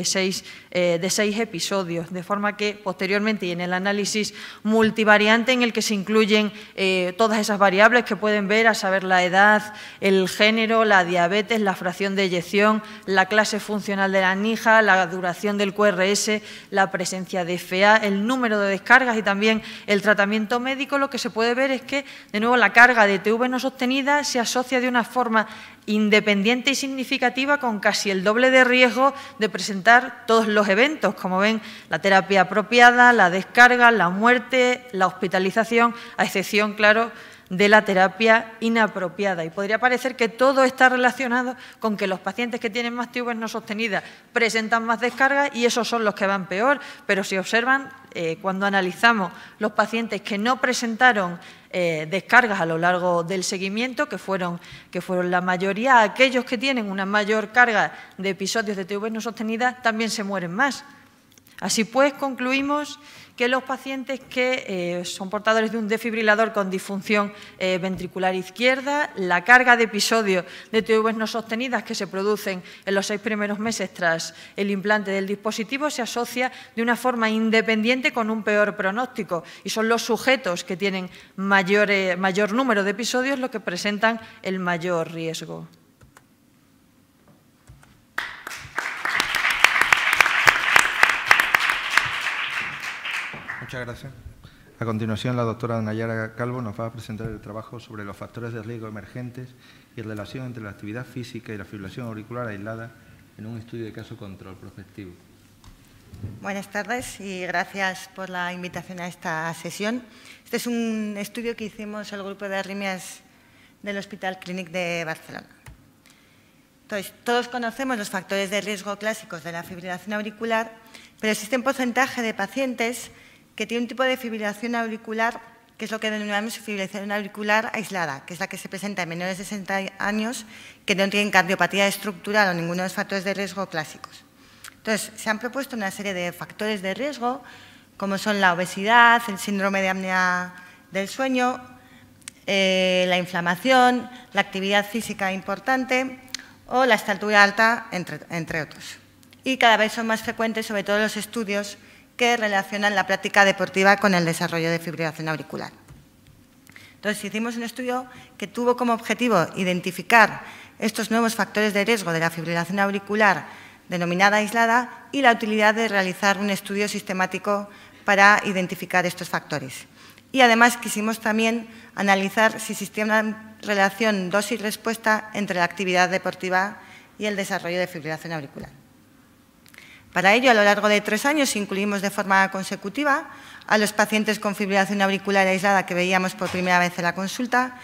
seis, eh, de seis episodios, de forma que posteriormente y en el análisis multivariante en el que se incluyen eh, todas esas variables que pueden ver, a saber, la edad, el género, la diabetes, la fracción de eyección, la clase funcional de la anija, la duración del QRS, la presencia de FEA, el número de descargas y también el tratamiento médico, lo que se puede ver es que, de nuevo, la carga de TV no sostenida se asocia de una forma independiente y significativa con casi el doble de riesgo de presentar todos los eventos, como ven, la terapia apropiada, la descarga, la muerte, muerte, la hospitalización, a excepción, claro, de la terapia inapropiada. Y podría parecer que todo está relacionado con que los pacientes que tienen más tubos no sostenidas presentan más descargas y esos son los que van peor. Pero si observan, eh, cuando analizamos los pacientes que no presentaron eh, descargas a lo largo del seguimiento, que fueron, que fueron la mayoría, aquellos que tienen una mayor carga de episodios de tuber no sostenidas también se mueren más. Así pues, concluimos que los pacientes que eh, son portadores de un defibrilador con disfunción eh, ventricular izquierda, la carga de episodios de TVs no sostenidas que se producen en los seis primeros meses tras el implante del dispositivo se asocia de una forma independiente con un peor pronóstico y son los sujetos que tienen mayor eh, número de episodios los que presentan el mayor riesgo. Muchas gracias. A continuación, la doctora Nayara Calvo nos va a presentar el trabajo sobre los factores de riesgo emergentes y relación entre la actividad física y la fibrilación auricular aislada en un estudio de caso control prospectivo. Buenas tardes y gracias por la invitación a esta sesión. Este es un estudio que hicimos el grupo de arritmias del Hospital Clínic de Barcelona. Entonces, todos conocemos los factores de riesgo clásicos de la fibrilación auricular, pero existe un porcentaje de pacientes que tiene un tipo de fibrilación auricular, que es lo que denominamos fibrilación auricular aislada, que es la que se presenta en menores de 60 años que no tienen cardiopatía estructural o ninguno de los factores de riesgo clásicos. Entonces, se han propuesto una serie de factores de riesgo, como son la obesidad, el síndrome de apnea del sueño, eh, la inflamación, la actividad física importante o la estatura alta, entre, entre otros. Y cada vez son más frecuentes, sobre todo los estudios que relacionan la práctica deportiva con el desarrollo de fibrilación auricular. Entonces, hicimos un estudio que tuvo como objetivo identificar estos nuevos factores de riesgo de la fibrilación auricular denominada aislada y la utilidad de realizar un estudio sistemático para identificar estos factores. Y además quisimos también analizar si existía una relación dosis-respuesta entre la actividad deportiva y el desarrollo de fibrilación auricular. Para ello, a lo largo de tres años, incluimos de forma consecutiva a los pacientes con fibrilación auricular aislada que veíamos por primera vez en la consulta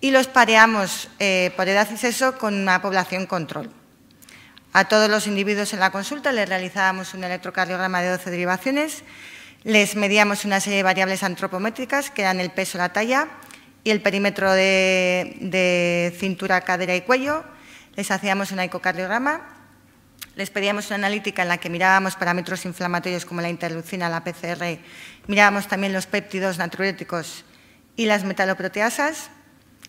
y los pareamos eh, por edad y sexo con una población control. A todos los individuos en la consulta les realizábamos un electrocardiograma de 12 derivaciones, les medíamos una serie de variables antropométricas que eran el peso, la talla y el perímetro de, de cintura, cadera y cuello, les hacíamos un ecocardiograma les pedíamos una analítica en la que mirábamos parámetros inflamatorios como la interleucina, la PCR, mirábamos también los péptidos natriuréticos y las metaloproteasas.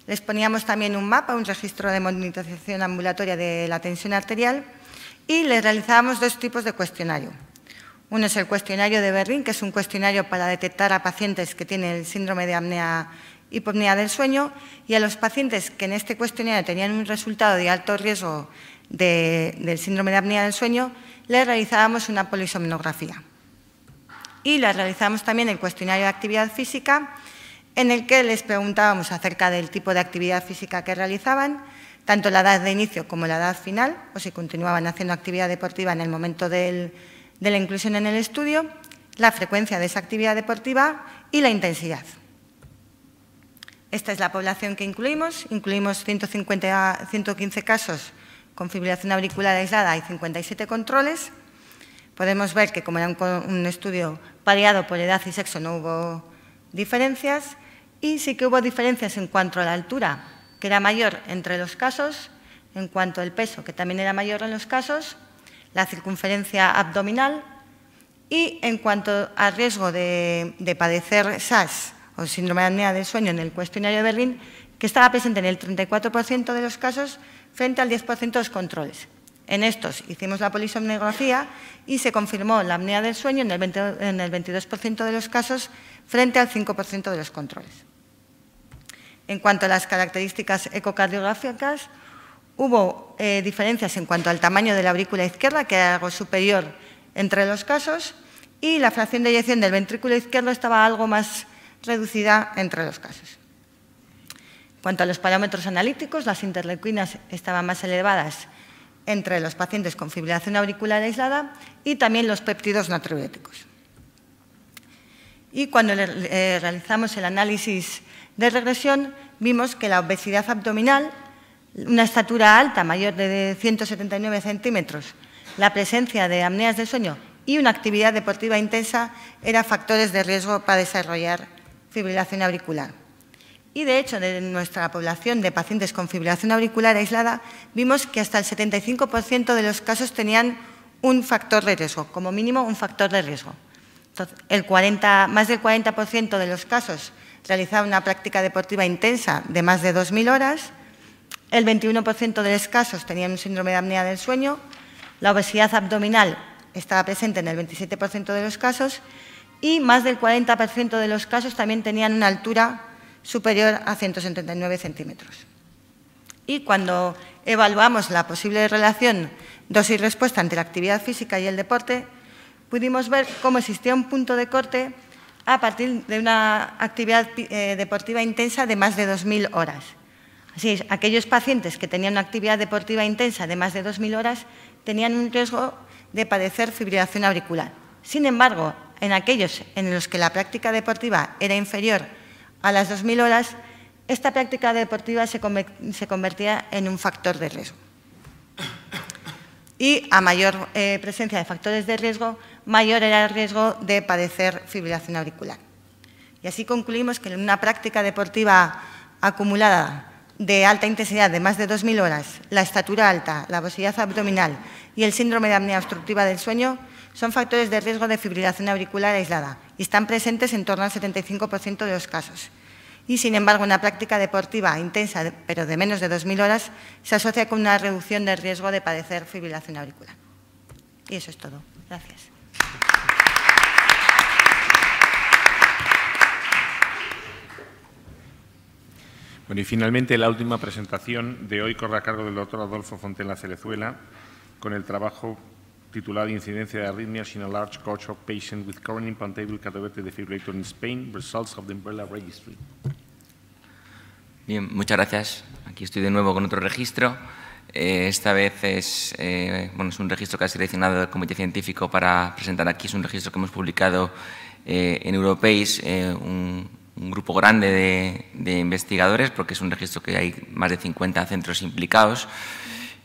Les poníamos también un mapa, un registro de monitorización ambulatoria de la tensión arterial y les realizábamos dos tipos de cuestionario. Uno es el cuestionario de Berlín, que es un cuestionario para detectar a pacientes que tienen el síndrome de apnea hipopnea del sueño y a los pacientes que en este cuestionario tenían un resultado de alto riesgo del síndrome de apnea del sueño, le realizábamos una polisomnografía. Y le realizábamos también el cuestionario de actividad física, en el que les preguntábamos acerca del tipo de actividad física que realizaban, tanto la edad de inicio como la edad final, o si continuaban haciendo actividad deportiva en el momento de la inclusión en el estudio, la frecuencia de esa actividad deportiva y la intensidad. Esta es la población que incluimos. Incluimos 115 casos con fibrilación auricular aislada hay 57 controles. Podemos ver que como era un, estudio pareado por edad y sexo no hubo diferencias y sí que hubo diferencias en cuanto a la altura, que era mayor entre los casos, en cuanto al peso, que también era mayor en los casos, la circunferencia abdominal y en cuanto al riesgo de, padecer SAS o síndrome de apnea de sueño en el cuestionario de Berlín, que estaba presente en el 34% de los casos frente al 10% de los controles. En estos hicimos la polisomnografía y se confirmó la apnea del sueño en el, 22% de los casos frente al 5% de los controles. En cuanto a las características ecocardiográficas, hubo eh, diferencias en cuanto al tamaño de la aurícula izquierda, que era algo superior entre los casos, y la fracción de eyección del ventrículo izquierdo estaba algo más reducida entre los casos cuanto a los parámetros analíticos, las interleuquinas estaban más elevadas entre los pacientes con fibrilación auricular aislada y también los péptidos natriuréticos. Y cuando eh, realizamos el análisis de regresión, vimos que la obesidad abdominal, una estatura alta mayor de 179 centímetros, la presencia de apneas de sueño y una actividad deportiva intensa eran factores de riesgo para desarrollar fibrilación auricular. Y, de hecho, en nuestra población de pacientes con fibrilación auricular aislada, vimos que hasta el 75% de los casos tenían un factor de riesgo, como mínimo un factor de riesgo. el 40, más del 40% de los casos realizaban una práctica deportiva intensa de más de 2.000 horas, el 21% de los casos tenían un síndrome de apnea del sueño, la obesidad abdominal estaba presente en el 27% de los casos y más del 40% de los casos también tenían una altura superior a 179 centímetros. Y cuando evaluamos la posible relación dosis-respuesta entre la actividad física y el deporte, pudimos ver cómo existía un punto de corte a partir de una actividad eh, deportiva intensa de más de 2.000 horas. Así es, aquellos pacientes que tenían una actividad deportiva intensa de más de 2.000 horas tenían un riesgo de padecer fibrilación auricular. Sin embargo, en aquellos en los que la práctica deportiva era inferior a las 2.000 horas, esta práctica deportiva se, convertía en un factor de riesgo. Y a mayor eh, presencia de factores de riesgo, mayor era el riesgo de padecer fibrilación auricular. Y así concluimos que en una práctica deportiva acumulada de alta intensidad de más de 2.000 horas, la estatura alta, la obesidad abdominal y el síndrome de apnea obstructiva del sueño son factores de riesgo de fibrilación auricular aislada y están presentes en torno al 75% de los casos. Y, sin embargo, una práctica deportiva intensa, pero de menos de 2.000 horas, se asocia con una reducción del riesgo de padecer fibrilación auricular. Y eso es todo. Gracias. Bueno, y finalmente la última presentación de hoy corre a cargo del doctor Adolfo Fontela celezuela con el trabajo titulado Incidencia de Arritmias in a Large Cohort of Patients with Current Implantable cardioverter Defibrillator in Spain, Results of the Umbrella Registry. Bien, muchas gracias. Aquí estoy de nuevo con otro registro. Eh, esta vez es, eh, bueno, es un registro que ha seleccionado el Comité Científico para presentar aquí. Es un registro que hemos publicado eh, en Europeis, un, grupo grande de, de investigadores, porque es un registro que hay más de 50 centros implicados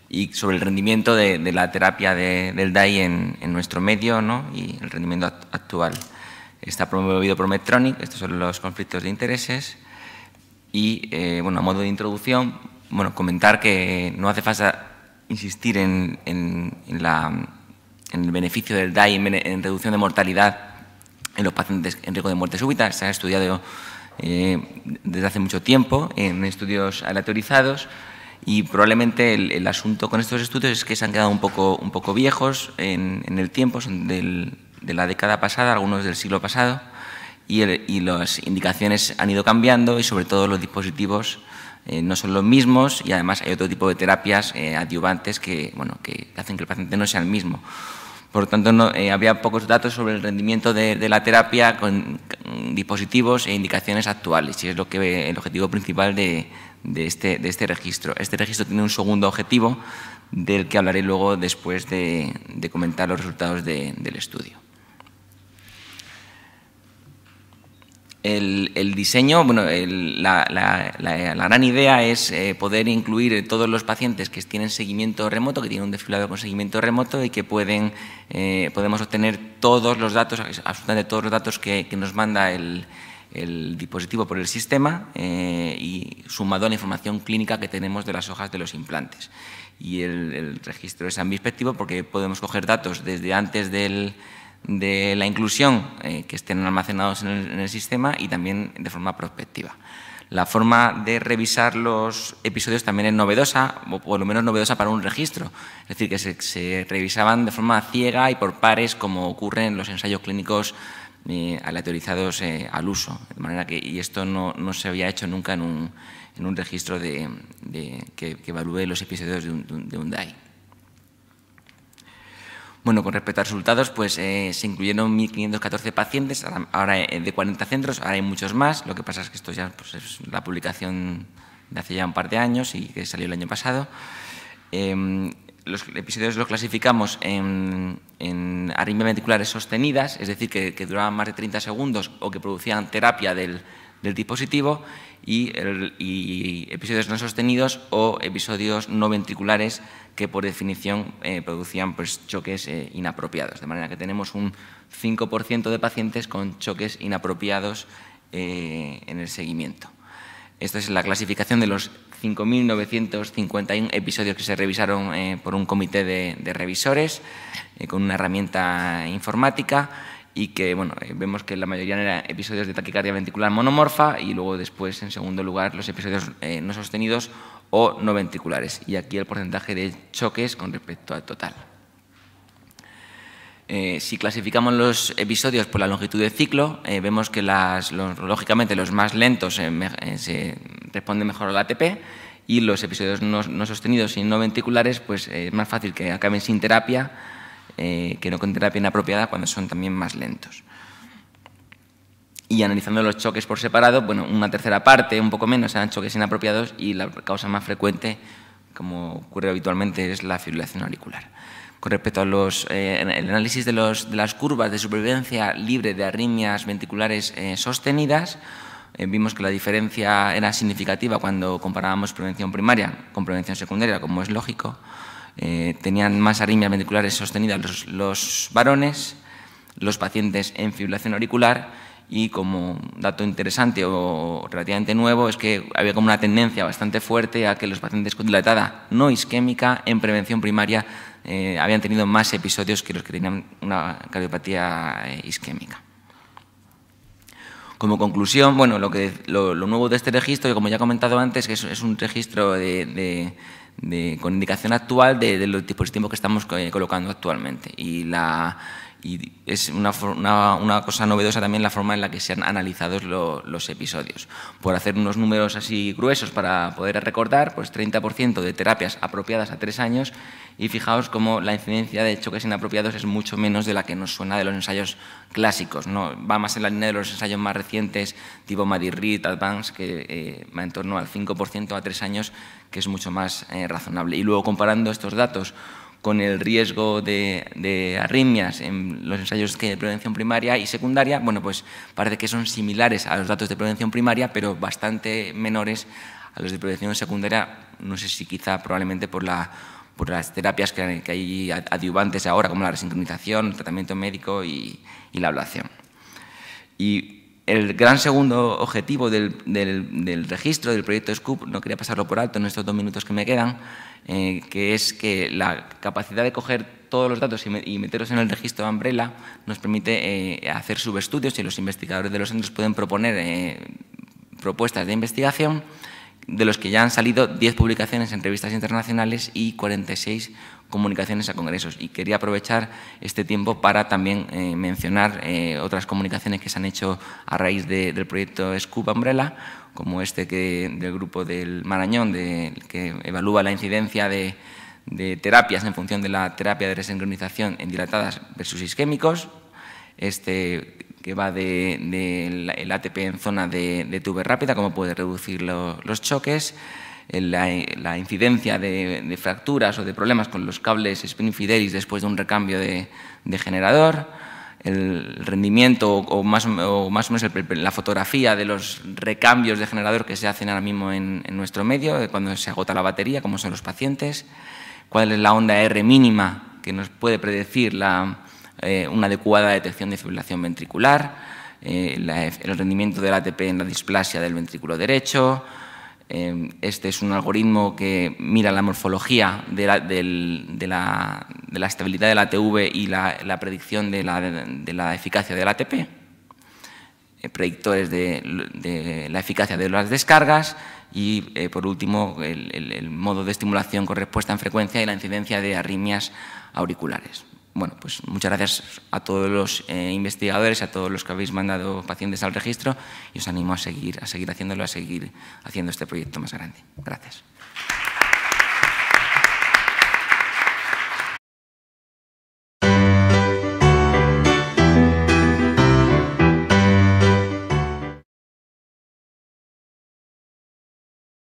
y sobre el rendimiento de, la terapia del DAI en, nuestro medio ¿no? y el rendimiento actual. Está promovido por Medtronic, estos son los conflictos de intereses. Y, eh, bueno, a modo de introducción, bueno, comentar que no hace falta insistir en, el beneficio del DAI en, reducción de mortalidad en los pacientes en riesgo de muerte súbita. Se ha estudiado eh, desde hace mucho tiempo en estudios aleatorizados y probablemente el, asunto con estos estudios es que se han quedado un poco, un poco viejos en, el tiempo, son de la década pasada, algunos del siglo pasado, y, las indicaciones han ido cambiando y sobre todo los dispositivos eh, no son los mismos y además hay otro tipo de terapias eh, adyuvantes que, bueno, que hacen que el paciente no sea el mismo. Por lo tanto, no, eh, había pocos datos sobre el rendimiento de, la terapia con, con dispositivos e indicaciones actuales, y es lo que el objetivo principal de, este, de este, registro. Este registro tiene un segundo objetivo del que hablaré luego después de, comentar los resultados del estudio. El, diseño, bueno, la, la, la, gran idea es eh, poder incluir todos los pacientes que tienen seguimiento remoto, que tienen un desfilado con seguimiento remoto y que pueden, eh, podemos obtener todos los datos, absolutamente todos los datos que nos manda el, el dispositivo por el sistema eh, y sumado a la información clínica que tenemos de las hojas de los implantes. Y el, registro es ambispectivo porque podemos coger datos desde antes de la inclusión eh, que estén almacenados en el, sistema y también de forma prospectiva. La forma de revisar los episodios también es novedosa, o por lo menos novedosa para un registro. Es decir, que se, se revisaban de forma ciega y por pares, como ocurre en los ensayos clínicos eh, aleatorizados al uso. De manera que, y esto no, se había hecho nunca en un, registro de, que, evalúe los episodios de un, de un DAI. Bueno, con respecto a resultados, pues eh, se incluyeron 1.514 pacientes, ahora, eh, de 40 centros, ahora hay muchos más. Lo que pasa es que esto ya pues, es la publicación de hace ya un par de años y que salió el año pasado. Em, los episodios los clasificamos en, en arritmias ventriculares sostenidas, es decir, que, duraban más de 30 segundos o que producían terapia del, dispositivo, y, episodios no sostenidos o episodios no ventriculares que por definición eh, producían pues, choques eh, inapropiados. De manera que tenemos un 5% de pacientes con choques inapropiados eh, en el seguimiento. Esta es la clasificación de los 5.951 episodios que se revisaron eh, por un comité de, revisores eh, con una herramienta informática y que bueno, eh, vemos que la mayoría eran episodios de taquicardia ventricular monomorfa y luego después, en segundo lugar, los episodios no sostenidos o no ventriculares. Y aquí el porcentaje de choques con respecto al total. Eh, si clasificamos los episodios por la longitud de ciclo, eh, vemos que los, lógicamente los más lentos eh, responden mejor al ATP y los episodios no, sostenidos y no ventriculares, pues es más fácil que acaben sin terapia que no con terapia inapropiada cuando son también más lentos. Y analizando los choques por separado, una tercera parte, un poco menos, eran choques inapropiados y la causa más frecuente, como ocurre habitualmente, es la fibrilación auricular con respecto a los, eh, el análisis de, los, de, las curvas de supervivencia libre de arritmias ventriculares eh, sostenidas, eh, vimos que la diferencia era significativa cuando comparábamos prevención primaria con prevención secundaria, como es lógico. tenían más arritmias ventriculares sostenidas los, los varones, los pacientes en fibrilación auricular y como dato interesante o relativamente nuevo es que había como una tendencia bastante fuerte a que los pacientes con dilatada no isquémica en prevención primaria eh, habían tenido más episodios que los que tenían una cardiopatía eh, isquémica. Como conclusión, bueno, lo, que, lo, nuevo de este registro, como ya he comentado antes, es, un registro de, con indicación actual de, los dispositivos que estamos eh, colocando actualmente. Y, es una, cosa novedosa también la forma en la que se han analizado los episodios. Por hacer unos números así gruesos para poder recordar, pues 30% de terapias apropiadas a tres años y fijaos cómo la incidencia de choques inapropiados es mucho menos de la que nos suena de los ensayos clásicos. ¿no? Va más en la línea de los ensayos más recientes, tipo Madrid-Rit, Advance, que eh, va en torno al 5% a tres años, que es mucho más eh, razonable. Y luego comparando estos datos con el riesgo de, de, arritmias en los ensayos de prevención primaria y secundaria, bueno, pues parece que son similares a los datos de prevención primaria, pero bastante menores a los de prevención secundaria, no sé si quizá probablemente por la por las terapias que, hay adyuvantes ahora, como la resincronización, el tratamiento médico y, la ablación. Y el gran segundo objetivo del, registro del proyecto SCOOP, no quería pasarlo por alto en estos dos minutos que me quedan, eh, que es que la capacidad de coger todos los datos y, meterlos en el registro de Umbrella nos permite eh, hacer subestudios y los investigadores de los centros pueden proponer eh, propuestas de investigación de los que ya han salido 10 publicaciones en revistas internacionales y 46 comunicaciones a congresos. Y quería aprovechar este tiempo para también eh, mencionar eh, otras comunicaciones que se han hecho a raíz del proyecto Scoop Umbrella, como este que, del grupo del Marañón, de, que evalúa la incidencia de, terapias en función de la terapia de resincronización en dilatadas versus isquémicos. Este que va del de, ATP en zona de, de rápida, cómo puede reducir los choques, eh, la, incidencia de, fracturas o de problemas con los cables spin fidelis después de un recambio de, generador, el rendimiento o, más, o menos la fotografía de los recambios de generador que se hacen ahora mismo en, en nuestro medio, cuando se agota la batería, cómo son los pacientes, cuál es la onda R mínima que nos puede predecir la, eh, una adecuada detección de fibrilación ventricular, eh, el rendimiento del ATP en la displasia del ventrículo derecho. Eh, este es un algoritmo que mira la morfología de la, de la, estabilidad del ATV y la, predicción de la, de eficacia del ATP, predictores de, la eficacia de las descargas y, por último, el, el modo de estimulación con respuesta en frecuencia y la incidencia de arritmias auriculares bueno, pues muchas gracias a todos los eh, investigadores, a todos los que habéis mandado pacientes al registro y os animo a seguir, a seguir haciéndolo, a seguir haciendo este proyecto más grande. Gracias.